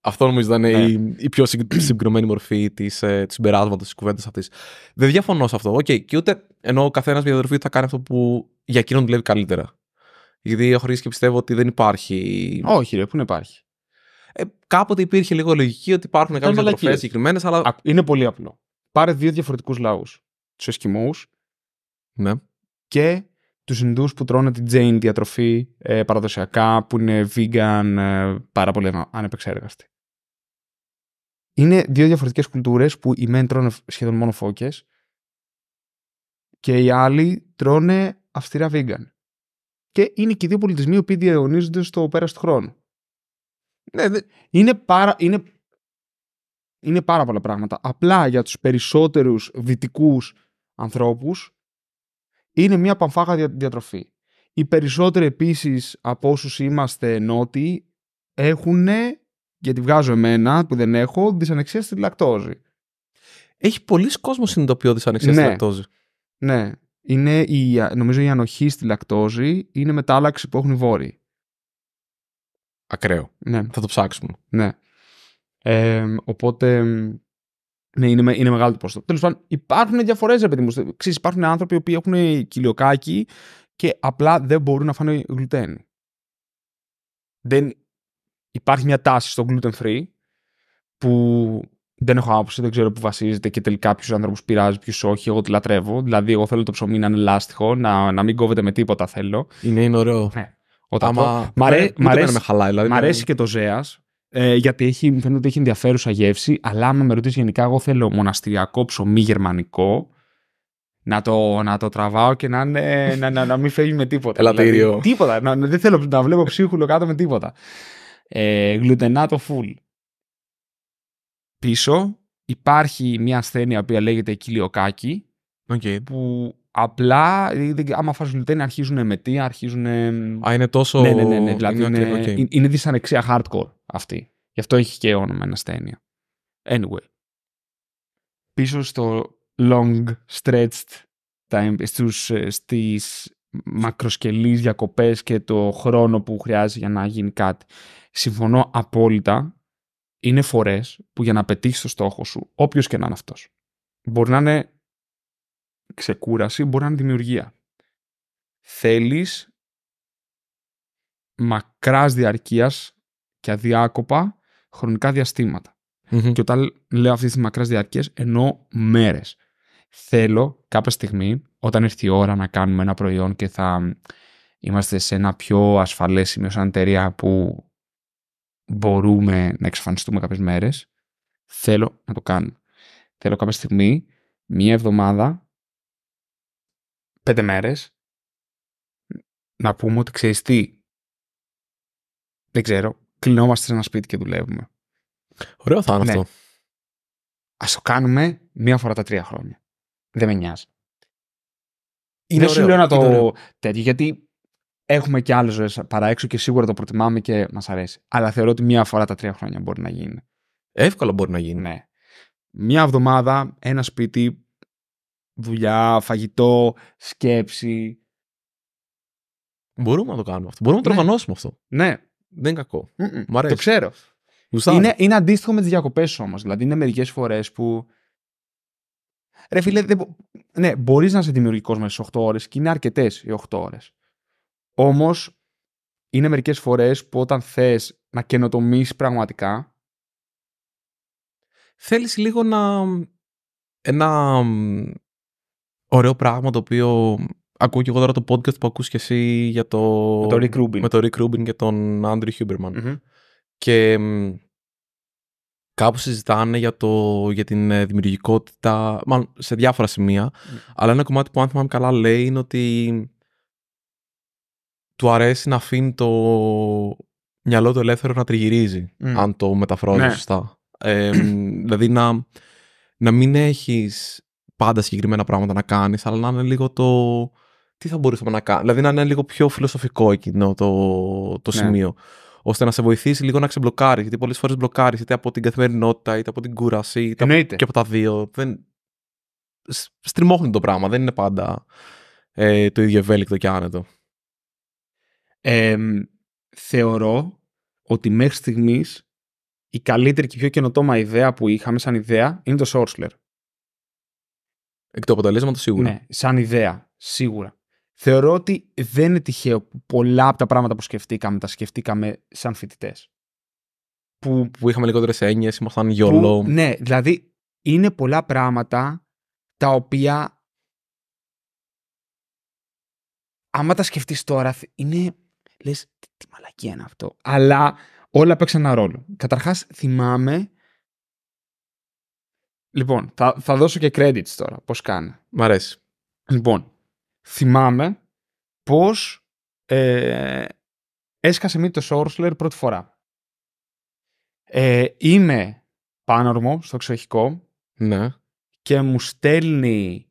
Αυτό νομίζω ήταν η, ναι. πιο συγκεκριμένη μορφή της, ε, συμπεράσματος της κουβέντας αυτής. Δεν διαφωνώ σε αυτό. Okay. Και ούτε ενώ ο καθένας διαδροφή θα κάνει αυτό που για εκείνον δουλεύει καλύτερα. Γιατί έχω αρχίσει και πιστεύω ότι δεν υπάρχει. Όχι, ρε, πού να υπάρχει. Ε, κάποτε υπήρχε λίγο λογική ότι υπάρχουν κάποιε διαδροφέ συγκεκριμένες, αλλά. Είναι πολύ απλό. Πάρε δύο διαφορετικούς λαούς. Τους Εσκιμώου ναι. Και τους Ινδούς που τρώνε την τζέιν διατροφή ε, παραδοσιακά, που είναι vegan, ε, πάρα πολύ ανεπεξέργαστη. Είναι δύο διαφορετικές κουλτούρες που οι μεν τρώνε σχεδόν μόνο φώκες και οι άλλοι τρώνε αυστηρά vegan. Και είναι και οι δύο πολιτισμοί οι οποίοι διαγωνίζονται στο πέρας του χρόνου. Ναι, είναι πάρα, είναι, είναι πάρα πολλά πράγματα. Απλά για τους περισσότερους δυτικούς ανθρώπους είναι μια παμφάγα διατροφή. Οι περισσότεροι επίσης από όσους είμαστε νότιοι έχουν, γιατί βγάζω εμένα που δεν έχω, δυσανεξία στη λακτόζη. Έχει πολλοί κόσμος συνειδητοποιώ δυσανεξία ναι. στη λακτόζη. Ναι. Είναι η, νομίζω η ανοχή στη λακτόζη είναι μετάλλαξη που έχουν οι Ακραίο. Ναι. Θα το ψάξουμε. Ναι. Ε, οπότε ναι, είναι, είναι μεγάλο το ποσοστό. Τέλος πάντων, υπάρχουν διαφορές, ρε παιδί μου. Ξείς, υπάρχουν άνθρωποι που έχουν κοιλιοκάκι και απλά δεν μπορούν να φάνε γλουτέν. Δεν... Υπάρχει μια τάση στο gluten free που δεν έχω άποψη, δεν ξέρω που βασίζεται και τελικά ποιους άνθρωπου πειράζει, ποιους όχι. Εγώ τη λατρεύω. Δηλαδή, εγώ θέλω το ψωμί να είναι λάστιχο, να, να μην κόβεται με τίποτα θέλω. Είναι, είναι ωραίο. Ναι. Όταν Άμα... Μ' δηλαδή, αρέσει και το ζέας ε, γιατί έχει, φαίνεται ότι έχει ενδιαφέρουσα γεύση, αλλά άμα με ρωτήσεις γενικά, εγώ θέλω μοναστηριακό ψωμί γερμανικό. Να το, να το τραβάω και να, μην φεύγει με τίποτα. Δηλαδή, τίποτα. δεν θέλω να βλέπω ψίχουλο κάτω με τίποτα. Ε, γλουτενάτο φουλ Πίσω υπάρχει μια ασθένεια που λέγεται κοιλιοκάκι. Που Απλά, δηλαδή, άμα φας γλουτένι, αρχίζουν με τι, αρχίζουν. Α, είναι τόσο. Ναι, ναι, ναι. ναι δηλαδή είναι, είναι, δυσανεξία hardcore αυτή. Γι' αυτό έχει και όνομα ένας ασθένεια. Anyway. Πίσω στο long stretched time, στους, ε, στις μακροσκελείς διακοπές και το χρόνο που χρειάζεται για να γίνει κάτι. Συμφωνώ απόλυτα. Είναι φορές που για να πετύχεις το στόχο σου, όποιος και να είναι αυτός, μπορεί να είναι ξεκούραση μπορεί να είναι δημιουργία. Θέλεις μακράς διαρκείας και αδιάκοπα χρονικά Και όταν λέω αυτή τις μακράς διαρκείας, εννοώ μέρες. Θέλω κάποια στιγμή, όταν έρθει η ώρα να κάνουμε ένα προϊόν και θα είμαστε σε ένα πιο ασφαλές σημείο, σαν εταιρεία που μπορούμε να εξαφανιστούμε κάποιες μέρες, θέλω να το κάνω. Θέλω κάποια στιγμή, μία εβδομάδα, πέντε μέρες να πούμε ότι ξέρεις τι. Δεν ξέρω. Κλεινόμαστε σε ένα σπίτι και δουλεύουμε. Ωραίο θα είναι ναι. αυτό. Ας το κάνουμε μία φορά τα τρία χρόνια. Δεν με νοιάζει. Είναι Δεν ωραίο, σου λέω να το τέτοιο, γιατί έχουμε και άλλες ζωές παρά έξω και σίγουρα το προτιμάμε και μας αρέσει. Αλλά θεωρώ ότι μία φορά τα τρία χρόνια μπορεί να γίνει. Εύκολο μπορεί να γίνει. Ναι. Μία εβδομάδα, ένα σπίτι, δουλειά, φαγητό, σκέψη. Μπορούμε να το κάνουμε αυτό. Μπορούμε να το ναι. αυτό. Ναι. Δεν είναι αρέσει. Το ξέρω. Είναι, είναι αντίστοιχο με τις διακοπές όμως. Δηλαδή είναι μερικές φορές που. Ρε φίλε, δεν... ναι, μπορείς να είσαι δημιουργικός μέσα στι 8 ώρες και είναι αρκετές οι 8 ώρες. Όμως είναι μερικές φορές που όταν θες να καινοτομήσει πραγματικά. Θέλεις λίγο να. Ένα ωραίο πράγμα το οποίο ακούω και εγώ τώρα το podcast που ακούς και εσύ για το... Με τον Rick Rubin. Με τον Rick Rubin και τον Andrew Huberman. Και κάπου συζητάνε για, το, για την ε, δημιουργικότητα, μάλλον σε διάφορα σημεία, αλλά ένα κομμάτι που αν θυμάμαι καλά λέει είναι ότι του αρέσει να αφήνει το μυαλό του ελεύθερο να τριγυρίζει, αν το μεταφράζω ναι. σωστά. Ε, δηλαδή να, να μην έχεις πάντα συγκεκριμένα πράγματα να κάνεις, αλλά να είναι λίγο το. Τι θα μπορούσαμε να κάνουμε. Δηλαδή να είναι λίγο πιο φιλοσοφικό εκείνο το, το ναι. σημείο. Ώστε να σε βοηθήσει λίγο να ξεμπλοκάρεις. Γιατί πολλές φορές μπλοκάρεις είτε από την καθημερινότητα, είτε από την κούραση. Είτε Εννοείται. και από τα δύο. Δεν... Στριμώχνει το πράγμα. Δεν είναι πάντα ε, το ίδιο ευέλικτο και άνετο. θεωρώ ότι μέχρι στιγμής η καλύτερη και πιο καινοτόμα ιδέα που είχαμε σαν ιδέα είναι το Sorcerer. Εκ του αποτελέσματος σίγουρα. Ναι, σαν ιδέα, σίγουρα. Θεωρώ ότι δεν είναι τυχαίο που πολλά από τα πράγματα που σκεφτήκαμε τα σκεφτήκαμε σαν φοιτητές. Που, που είχαμε λιγότερες έννοιες, ήμασταν γιολό. Ναι, δηλαδή είναι πολλά πράγματα τα οποία. Άμα τα σκεφτείς τώρα, είναι. Λες, τι, τι μαλακία είναι αυτό. Αλλά όλα παίξαν ένα ρόλο. Καταρχάς, θυμάμαι Λοιπόν, θα, δώσω και credits τώρα, πώς κάνει. Μ' αρέσει. Λοιπόν, θυμάμαι πώς ε, έσκασε με το Σόρσλερ πρώτη φορά. Ε, είμαι πάνωρμο στο εξοχικό. Ναι. Και μου στέλνει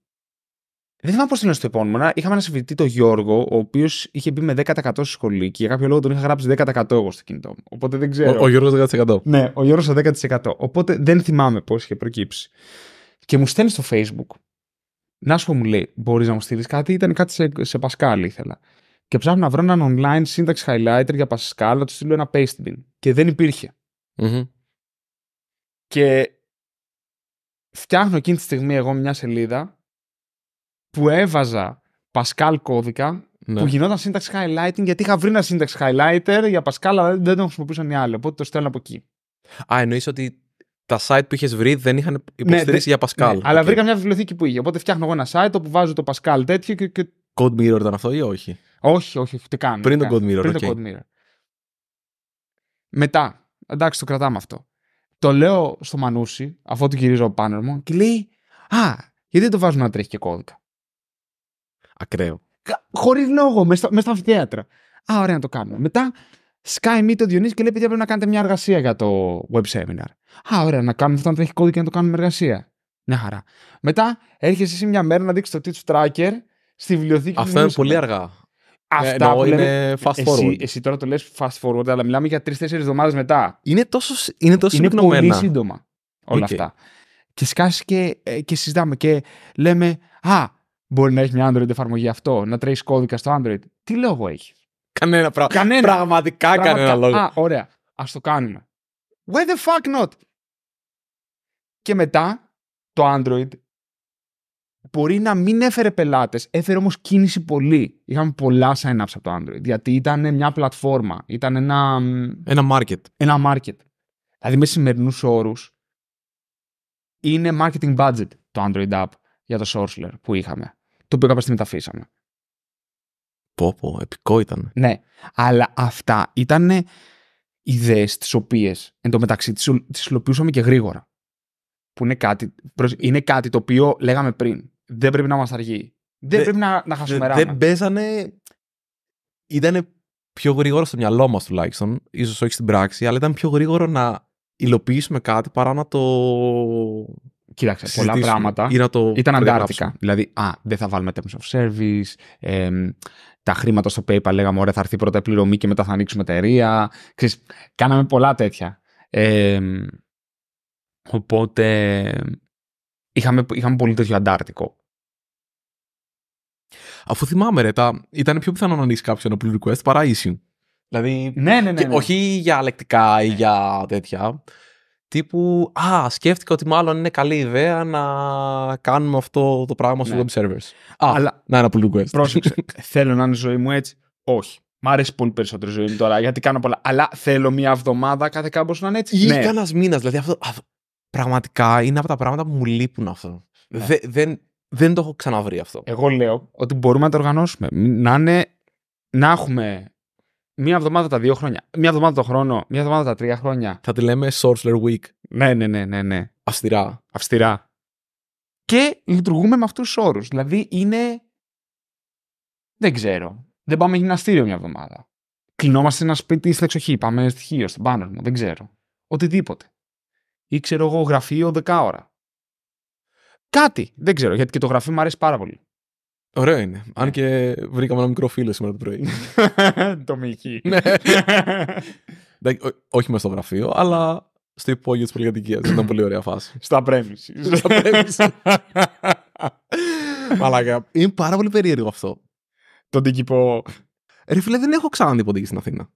δεν θυμάμαι πώς το στο επόμενο. Είχαμε ένα συμφιλητή, το Γιώργο, ο οποίος είχε μπει με 10% στη σχολή και για κάποιο λόγο τον είχα γράψει 10% εγώ στο κινητό μου. Οπότε δεν ξέρω. Ο, ο Γιώργος 10%. Ναι, ο Γιώργος 10%. Οπότε δεν θυμάμαι πώς είχε προκύψει. Και μου στέλνει στο Facebook. Να σου πω, μου λέει, μπορείς να μου στείλεις κάτι. Ήταν κάτι σε, σε ήθελα. Και ψάχνω να βρω έναν online syntax highlighter για Pascal να του στείλω ένα paste bin. Και δεν υπήρχε. Mm-hmm. Και φτιάχνω εκείνη τη στιγμή εγώ μια σελίδα που έβαζα Pascal κώδικα ναι. που γινόταν σύνταξη highlighting γιατί είχα βρει ένα σύνταξη highlighter για Pascal αλλά δεν τον χρησιμοποιούσαν οι άλλοι. Οπότε το στέλνω από εκεί. Α, εννοείς ότι τα site που είχες βρει δεν είχαν ναι, υποστηρίξει για Pascal. Ναι, Αλλά βρήκα μια βιβλιοθήκη που είχε. Οπότε φτιάχνω εγώ ένα site όπου βάζω το Pascal τέτοιο και. και... Code Mirror ήταν αυτό ή όχι. Όχι, όχι, τι κάνω. Πριν το Code Mirror. Πριν okay. το Code Mirror. Μετά, εντάξει, το κρατάμε αυτό. Το λέω στο Μανούσι, αφού του γυρίζω πάνω μου, και λέει Α, γιατί το βάζουμε να τρέχει και κώδικα. Ακραίο. Χωρίς λόγο, μες στα, στα Α, ωραία να το κάνουμε. Μετά σκάει Meet ο Διονύσης και λέει: Παιδιά, πρέπει να κάνετε μια εργασία για το web seminar. Α, ωραία, να κάνουμε αυτό, να έχει κώδικα να το κάνουμε εργασία. Ναι, χαρά. Μετά έρχεσαι εσύ μια μέρα να δείξεις το teach tracker στη βιβλιοθήκη. Αυτό είναι πολύ αργά. Αυτά ε, είναι fast forward. Εσύ, εσύ τώρα το λες fast forward, αλλά μιλάμε για τρει-τέσσερι εβδομάδες μετά. Είναι τόσο είναι τόσο Είναι πολύ σύντομα όλα αυτά. Και σκάσει και, ε, και συζητάμε και λέμε, Α, Μπορεί να έχει μια Android εφαρμογή αυτό, να τρέχεις κώδικα στο Android. Τι λόγο έχεις. Κανένα πράγμα. Πραγματικά, Πραγματικά κανένα λόγο. Α, ωραία. Ας το κάνουμε. Why the fuck not. Και μετά το Android μπορεί να μην έφερε πελάτες, έφερε όμως κίνηση πολύ. Είχαμε πολλά sign-ups από το Android. Γιατί ήταν μια πλατφόρμα, ήταν ένα. Ένα market. Ένα market. Δηλαδή με σημερινούς όρους είναι marketing budget το Android app για το Sourceler που είχαμε το οποίο κάποια στιγμή τα αφήσαμε. Πω πω, επικό ήταν. Ναι, αλλά αυτά ήταν ιδέες τις οποίες εν τω μεταξύ τις, υλοποιούσαμε και γρήγορα. Που είναι κάτι, είναι κάτι το οποίο λέγαμε πριν. Δεν πρέπει να μας αργεί. Δεν πρέπει να, να χάσουμε Δεν δε παίζανε... Ήταν πιο γρήγορο στο μυαλό μας τουλάχιστον, ίσως όχι στην πράξη, αλλά ήταν πιο γρήγορο να υλοποιήσουμε κάτι παρά να το Κοίταξε, πολλά πράγματα ήταν αντάρτικα. Δηλαδή, α, δεν θα βάλουμε terms of service, τα χρήματα στο PayPal λέγαμε, ωραία, θα έρθει πρώτα η πληρωμή και μετά θα ανοίξουμε εταιρεία. Ξέρεις, κάναμε πολλά τέτοια. οπότε, είχαμε, είχαμε πολύ τέτοιο αντάρτικο. Αφού θυμάμαι, ρε, ήταν πιο πιθανό να ανοίξεις κάποιο ένα pull request παρά issue. ναι, δηλαδή, ναι, ναι, ναι, ναι, όχι για αλεκτικά ή ναι. για τέτοια τύπου «Α, σκέφτηκα ότι μάλλον είναι καλή ιδέα να κάνουμε αυτό το πράγμα ναι. web servers». Α, Αλλά, να είναι Pull request. Πρόσεξε, θέλω να είναι ζωή μου έτσι. Όχι. Μ' αρέσει πολύ περισσότερο η ζωή μου τώρα γιατί κάνω πολλά. Αλλά θέλω μια εβδομάδα κάθε κάμπος να είναι έτσι. Ή ναι. κανένας μήνας. Δηλαδή αυτό, αυτό, Πραγματικά είναι από τα πράγματα που μου λείπουν αυτό. Ναι. δεν, δεν το έχω ξαναβρει αυτό. Εγώ λέω ότι μπορούμε να το οργανώσουμε. Να, είναι, να έχουμε μία εβδομάδα τα δύο χρόνια, μία εβδομάδα το χρόνο, μία εβδομάδα τα τρία χρόνια. Θα τη λέμε Sorcerer Week. Ναι, ναι, ναι, ναι. ναι. Αυστηρά. Αυστηρά. Και λειτουργούμε με αυτούς τους όρους. Δηλαδή είναι. Δεν ξέρω. Δεν πάμε γυμναστήριο μία εβδομάδα. Κλεινόμαστε ένα σπίτι στην εξοχή. Πάμε στοιχείο, στην πάνω μου. Δεν ξέρω. Οτιδήποτε. Ή ξέρω εγώ γραφείο 10 ώρα. Κάτι. Δεν ξέρω γιατί και το γραφείο μου αρέσει πάρα πολύ. Ωραίο είναι. Αν ναι. και βρήκαμε ένα μικρό φίλο σήμερα το πρωί. το Μιχή. ναι. όχι μέσα στο γραφείο, αλλά στο υπόγειο της πολυκατοικίας. Ήταν πολύ ωραία φάση. Στα πρέμιση. Στα πρέμιση. Μαλάκα. Είναι πάρα πολύ περίεργο αυτό. Τον τύπο. Ρε φίλε, δεν έχω ξαναδεί ποτέ στην Αθήνα.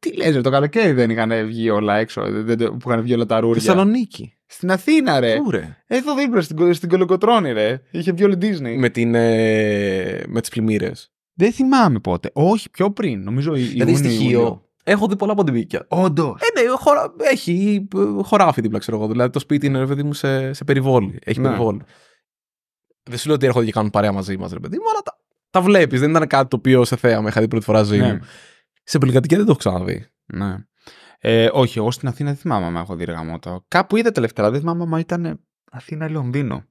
Τι λες, το καλοκαίρι δεν είχαν βγει όλα έξω. Δεν, που είχαν βγει όλα τα ρούρια. Θεσσαλονίκη. Στην Αθήνα, ρε. Πού, ρε. Εδώ δίπλα στην, στην Κολοκοτρόνη, ρε. Είχε βγει όλη Disney. Με, την, ε, με Δεν θυμάμαι πότε. Όχι, πιο πριν. Νομίζω η Δηλαδή στοιχείο. Έχω δει πολλά ποντιμίκια. Όντως. Ε, ναι, χωρα... έχει ε, χωράφι δίπλα, ξέρω εγώ. Δηλαδή το σπίτι είναι, ρε παιδί μου, σε, σε περιβόλη. Έχει ναι. περιβόλη. Δεν σου λέω ότι έρχονται και κάνουν παρέα μαζί μας, ρε παιδί μου, αλλά τα, τα βλέπεις. Δεν ήταν κάτι το οποίο σε θέαμα είχα δει πρώτη φορά ζωή ναι. Σε πολυκατοικία δεν το έχω ξαναδεί. Ναι. Ε, όχι, εγώ στην Αθήνα δεν θυμάμαι να έχω δει ρεγαμότα. Κάπου είδα τελευταία, δεν θυμάμαι μα ήταν Αθήνα ή Λονδίνο.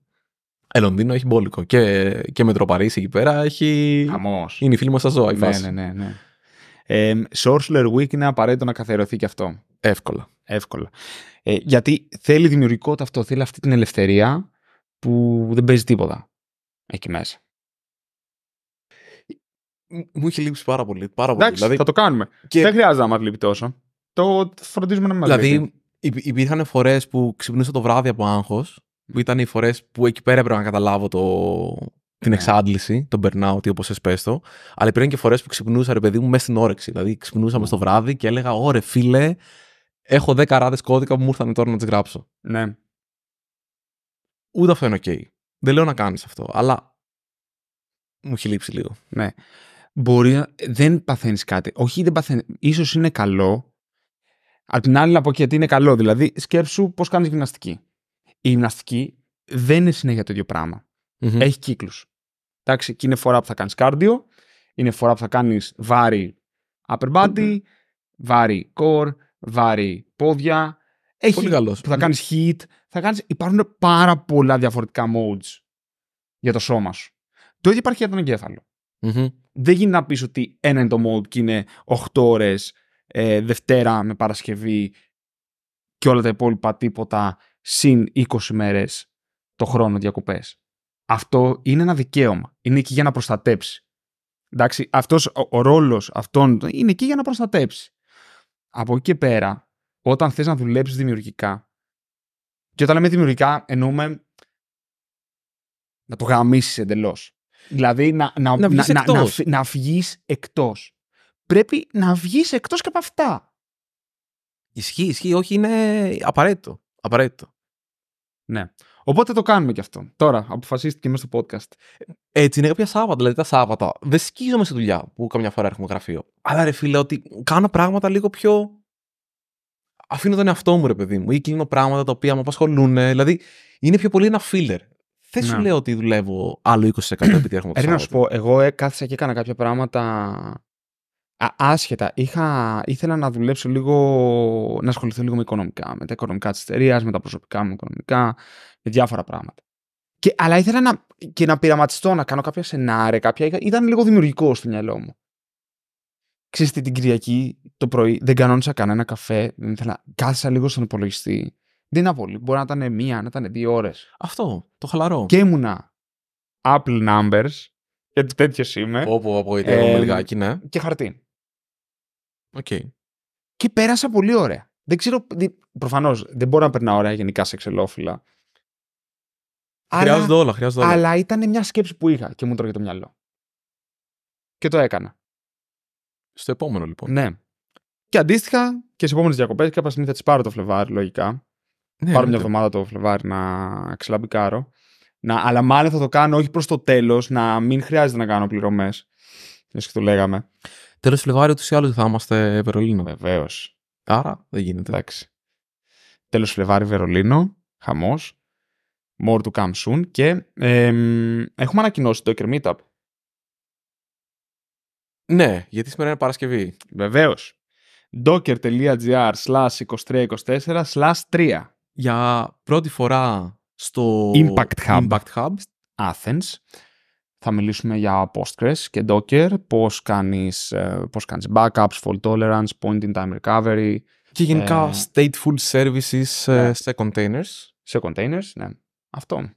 Ε, Λονδίνο έχει μπόλικο. Και, και Μετροπαρίσι εκεί πέρα έχει. Χαμός. Είναι η φίλη μας στα ζώα, η ναι, φάση. Ναι, ναι, ναι. Ε, Sorcerer Week είναι απαραίτητο να καθαριωθεί και αυτό. Εύκολα. Εύκολα. Ε, γιατί θέλει δημιουργικότητα αυτό, θέλει αυτή την ελευθερία που δεν παίζει τίποτα εκεί μέσα. Μου είχε λείψει πάρα πολύ. Πάρα πολύ. Εντάξει, δηλαδή... θα το κάνουμε. Και... Δεν χρειάζεται να μας λείπει τόσο το φροντίζουμε να μην Δηλαδή, δηλαδή. υπήρχαν φορές που ξυπνούσα το βράδυ από άγχος, που ήταν οι φορές που εκεί πέρα έπρεπε να καταλάβω το, την ναι. εξάντληση, τον burnout ή όπως θες Αλλά υπήρχαν και φορές που ξυπνούσα, ρε παιδί μου, μέσα στην όρεξη. Δηλαδή, ξυπνούσαμε στο βράδυ και έλεγα, ωρε φίλε, έχω 10 ράδες κώδικα που μου ήρθαν τώρα να τις γράψω. Ναι. Ούτε αυτό είναι OK. Δεν λέω να κάνεις αυτό, αλλά μου έχει λείψει λίγο. Ναι. Μπορεί Δεν παθαίνεις κάτι. Όχι, δεν παθαίνεις. σω είναι καλό Απ' την άλλη, να πω και γιατί είναι καλό. Δηλαδή, σκέψου πώς κάνεις γυμναστική. Η γυμναστική δεν είναι συνέχεια το ίδιο Έχει κύκλους. Εντάξει, και είναι φορά που θα κάνεις κάρδιο, είναι φορά που θα κάνεις βάρη upper body, βάρη core, βάρη πόδια. Έχει Πολύ καλός. που θα κανει heat. Θα κάνεις... Υπάρχουν πάρα πολλά διαφορετικά modes για το σώμα σου. Το ίδιο υπάρχει για τον εγκέφαλο. Δεν γίνει να πεις ότι ένα είναι το mode και είναι 8 ώρες ε, Δευτέρα με Παρασκευή και όλα τα υπόλοιπα τίποτα συν 20 μέρες το χρόνο διακοπές. Αυτό είναι ένα δικαίωμα. Είναι εκεί για να προστατέψει. Εντάξει, αυτός, ο, ο ρόλος αυτών είναι εκεί για να προστατέψει. Από εκεί και πέρα, όταν θες να δουλέψεις δημιουργικά, και όταν λέμε δημιουργικά εννοούμε να το γαμίσεις εντελώς. Δηλαδή να, να, να, να, να, να, να, φυγείς εκτός πρέπει να βγεις εκτός και από αυτά. Ισχύει, ισχύει, όχι, είναι απαραίτητο. απαραίτητο. Ναι. Οπότε το κάνουμε και αυτό. Τώρα, αποφασίστηκε μέσα στο podcast. Έτσι, είναι κάποια Σάββατα. Δηλαδή, τα Σάββατα δεν σκίζομαι σε δουλειά που καμιά φορά έρχομαι γραφείο. Αλλά ρε φίλε, ότι κάνω πράγματα λίγο πιο. Αφήνω τον εαυτό μου, ρε παιδί μου, ή κλείνω πράγματα τα οποία με απασχολούν. Δηλαδή, είναι πιο πολύ ένα φίλερ. Δεν σου ναι. λέω ότι δουλεύω άλλο 20% επειδή έρχομαι ε, το να σου πω, εγώ κάθισα και έκανα κάποια πράγματα άσχετα, είχα, ήθελα να δουλέψω λίγο, να ασχοληθώ λίγο με οικονομικά, με τα οικονομικά της εταιρείας, με τα προσωπικά μου οικονομικά, με διάφορα πράγματα. Και, αλλά ήθελα να, και να πειραματιστώ, να κάνω κάποια σενάρια, κάποια, ήταν λίγο δημιουργικό στο μυαλό μου. Ξέρετε, την Κυριακή το πρωί δεν κανόνισα κανένα καφέ, δεν ήθελα, κάθισα λίγο στον υπολογιστή. Δεν είναι πολύ, μπορεί να ήταν μία, να ήταν δύο ώρες. Αυτό, το χαλαρό. Και ήμουνα Apple Numbers, γιατί τέτοιο είμαι. Όπου, όπου, ε, λιγάκι, ναι. Και χαρτί. Okay. Και πέρασα πολύ ωραία. Δεν ξέρω. Προφανώς δεν μπορώ να περνάω ωραία γενικά σε ξελόφυλλα. Χρειάζονται όλα, χρειάζονται όλα. Αλλά ήταν μια σκέψη που είχα και μου τρώγε το μυαλό. Και το έκανα. Στο επόμενο λοιπόν. Ναι. Και αντίστοιχα και στις επόμενες διακοπές, κάποια στιγμή θα τις πάρω το Φλεβάρι, λογικά. Ναι, πάρω ναι, μια εβδομάδα το Φλεβάρι να ξελαμπικάρω. Να, αλλά μάλλον θα το κάνω όχι προς το τέλος, να μην χρειάζεται να κάνω πληρωμές. Έτσι και το λέγαμε. Τέλος Φλεβάρι ούτως ή άλλως θα είμαστε Βερολίνο. Βεβαίως. Άρα δεν γίνεται. Εντάξει. Τέλος Φλεβάρι Βερολίνο. Χαμός. More to come soon. Και έχουμε ανακοινώσει το Docker Meetup. Ναι, γιατί σήμερα είναι Παρασκευή. Βεβαίως. docker.gr slash 2324 slash 3. Για πρώτη φορά στο Impact Hub. Impact Hub. Athens. Θα μιλήσουμε για Postgres και Docker, πώς κάνεις, ε, πώς κάνεις backups, fault tolerance, point in time recovery. Και γενικά ε, stateful services ε, ναι. σε containers. Σε containers, ναι. Αυτό.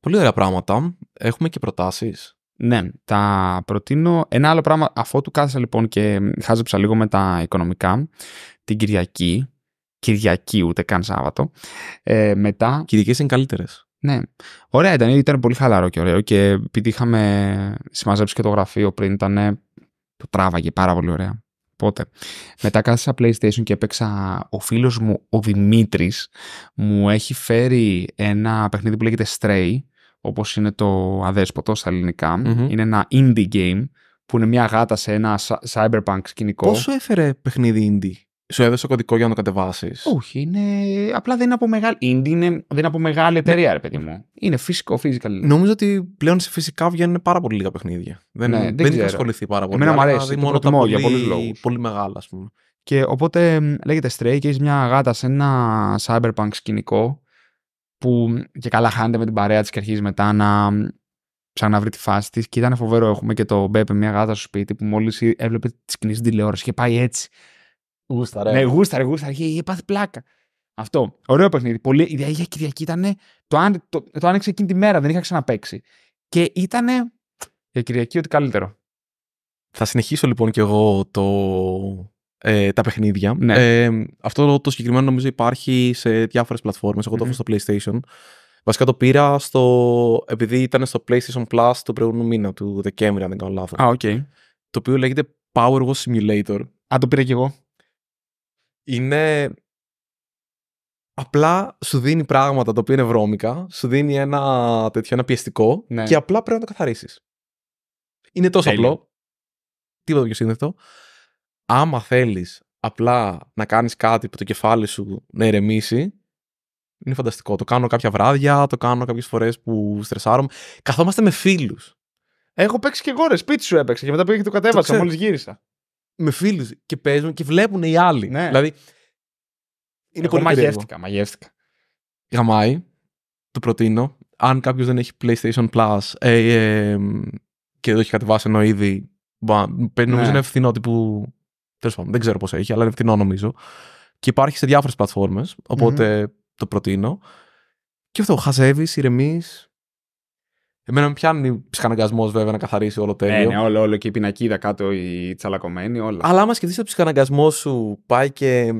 Πολύ ωραία πράγματα. Έχουμε και προτάσεις. Ναι, τα προτείνω. Ένα άλλο πράγμα, αφού του κάθεσα λοιπόν και χάζεψα λίγο με τα οικονομικά, την Κυριακή, Κυριακή ούτε καν Σάββατο, ε, μετά... Κυριακές είναι καλύτερες. Ναι. Ωραία ήταν, ήταν πολύ χαλαρό και ωραίο και επειδή είχαμε συμμαζέψει και το γραφείο πριν ήταν, το τράβαγε πάρα πολύ ωραία. Οπότε, μετά κάθισα PlayStation και έπαιξα, ο φίλος μου, ο Δημήτρης, μου έχει φέρει ένα παιχνίδι που λέγεται Stray, όπως είναι το αδέσποτο στα ελληνικα Είναι ένα indie game που είναι μια γάτα σε ένα cyberpunk σκηνικό. Πόσο έφερε παιχνίδι indie? σου έδωσε κωδικό για να το κατεβάσεις. Όχι, είναι. Απλά δεν είναι από μεγάλη. Indie είναι... Δεν είναι από μεγάλη ναι. εταιρεία, ρε παιδί μου. Είναι φυσικό, φυσικά. Νομίζω ότι πλέον σε φυσικά βγαίνουν πάρα πολύ λίγα παιχνίδια. Δεν, ναι, δεν, δεν έχει ασχοληθεί πάρα πολύ. Εμένα μου αρέσει. μόνο τα πολύ, για πολλούς πολύ μεγάλα, ας πούμε. Και οπότε λέγεται Stray και έχεις μια γάτα σε ένα cyberpunk σκηνικό που και καλά χάνεται με την παρέα της και αρχίζει μετά να ψάχνει να βρει τη φάση της. Και ήταν φοβερό. Έχουμε και το Μπέπε, μια γάτα στο σπίτι που μόλις έβλεπε τι σκηνή τηλεόραση και πάει έτσι ρε. Ναι, ρε, γούστα. Είχε πάθει πλάκα. Αυτό. Ωραίο παιχνίδι. Πολύ... Η Διαγία Κυριακή ήταν. Το, το... το άνοιξε εκείνη τη μέρα, δεν είχα ξαναπέξει. Και ήταν. Για Κυριακή, ό,τι καλύτερο. Θα συνεχίσω λοιπόν και εγώ το, ε, τα παιχνίδια. Ναι. Ε, αυτό το συγκεκριμένο νομίζω υπάρχει σε διάφορες πλατφόρμες. Εγώ το εχω στο PlayStation. Βασικά το πήρα στο. επειδή ήταν στο PlayStation Plus του προηγούμενο μήνα, του Δεκέμβρη, αν δεν κάνω λάθος. Okay. Το οποίο λέγεται Power Wars Simulator. Α, το πήρα κι εγώ είναι απλά σου δίνει πράγματα τα οποία είναι βρώμικα, σου δίνει ένα τέτοιο, ένα πιεστικό ναι. και απλά πρέπει να το καθαρίσεις. Είναι τόσο απλό. Τίποτα πιο σύνθετο. Άμα θέλεις απλά να κάνεις κάτι που το κεφάλι σου να ηρεμήσει, είναι φανταστικό. Το κάνω κάποια βράδια, το κάνω κάποιες φορές που στρεσάρω. Καθόμαστε με φίλους. Έχω παίξει και εγώ σπίτι σου έπαιξα και μετά πήγα και το κατέβασα το μόλις γύρισα με φίλους και παίζουν και βλέπουν οι άλλοι. Ναι. Δηλαδή. Είναι πολύ μαγεύτηκα, Γαμάει. Το προτείνω. Αν κάποιος δεν έχει PlayStation Plus ε, ε, και το έχει κατεβάσει ενώ ήδη. νομίζω είναι ευθυνό, τύπου. Τέλος δεν ξέρω πώς έχει, αλλά είναι ευθυνό, νομίζω. Και υπάρχει σε διάφορες πλατφόρμες. το προτείνω. Και αυτό, χαζεύεις, ηρεμείς, Εμένα με πιάνει ψυχαναγκασμός βέβαια να καθαρίσει όλο ε, τέλειο. Ναι, ναι, όλο, όλο και η πινακίδα κάτω, η τσαλακωμένη, όλα. Αλλά άμα σκεφτείς ότι ο ψυχαναγκασμό σου πάει και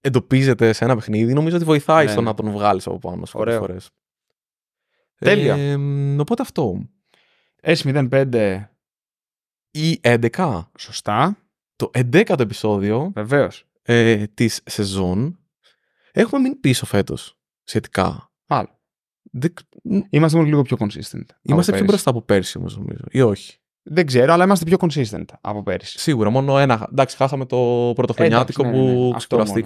εντοπίζεται σε ένα παιχνίδι, νομίζω ότι βοηθάει ναι. στο ναι. να τον βγάλεις από πάνω σου πολλέ φορές. Τέλεια. Ε, οπότε αυτό. S05 ή 11. Σωστά. Το 11ο επεισόδιο. Ε, της σεζόν. Έχουμε μείνει πίσω φέτος. Σχετικά. Μάλλον. Είμαστε λίγο πιο consistent. Είμαστε πιο μπροστά από πέρσι όμως, νομίζω. Ή όχι. Δεν ξέρω, αλλά είμαστε πιο consistent από πέρσι. Σίγουρα, μόνο ένα. Εντάξει, χάσαμε το πρωτοχρονιάτικο ναι, που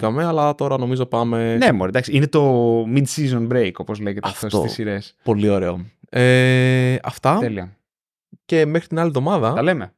ναι, ναι. αλλά τώρα νομίζω πάμε. Ναι, μωρέ, εντάξει. Είναι το mid-season break, όπως λέγεται αυτό, αυτό στις σειρές. Πολύ ωραίο. Ε, αυτά. Τέλεια. Και μέχρι την άλλη εβδομάδα. Τα λέμε.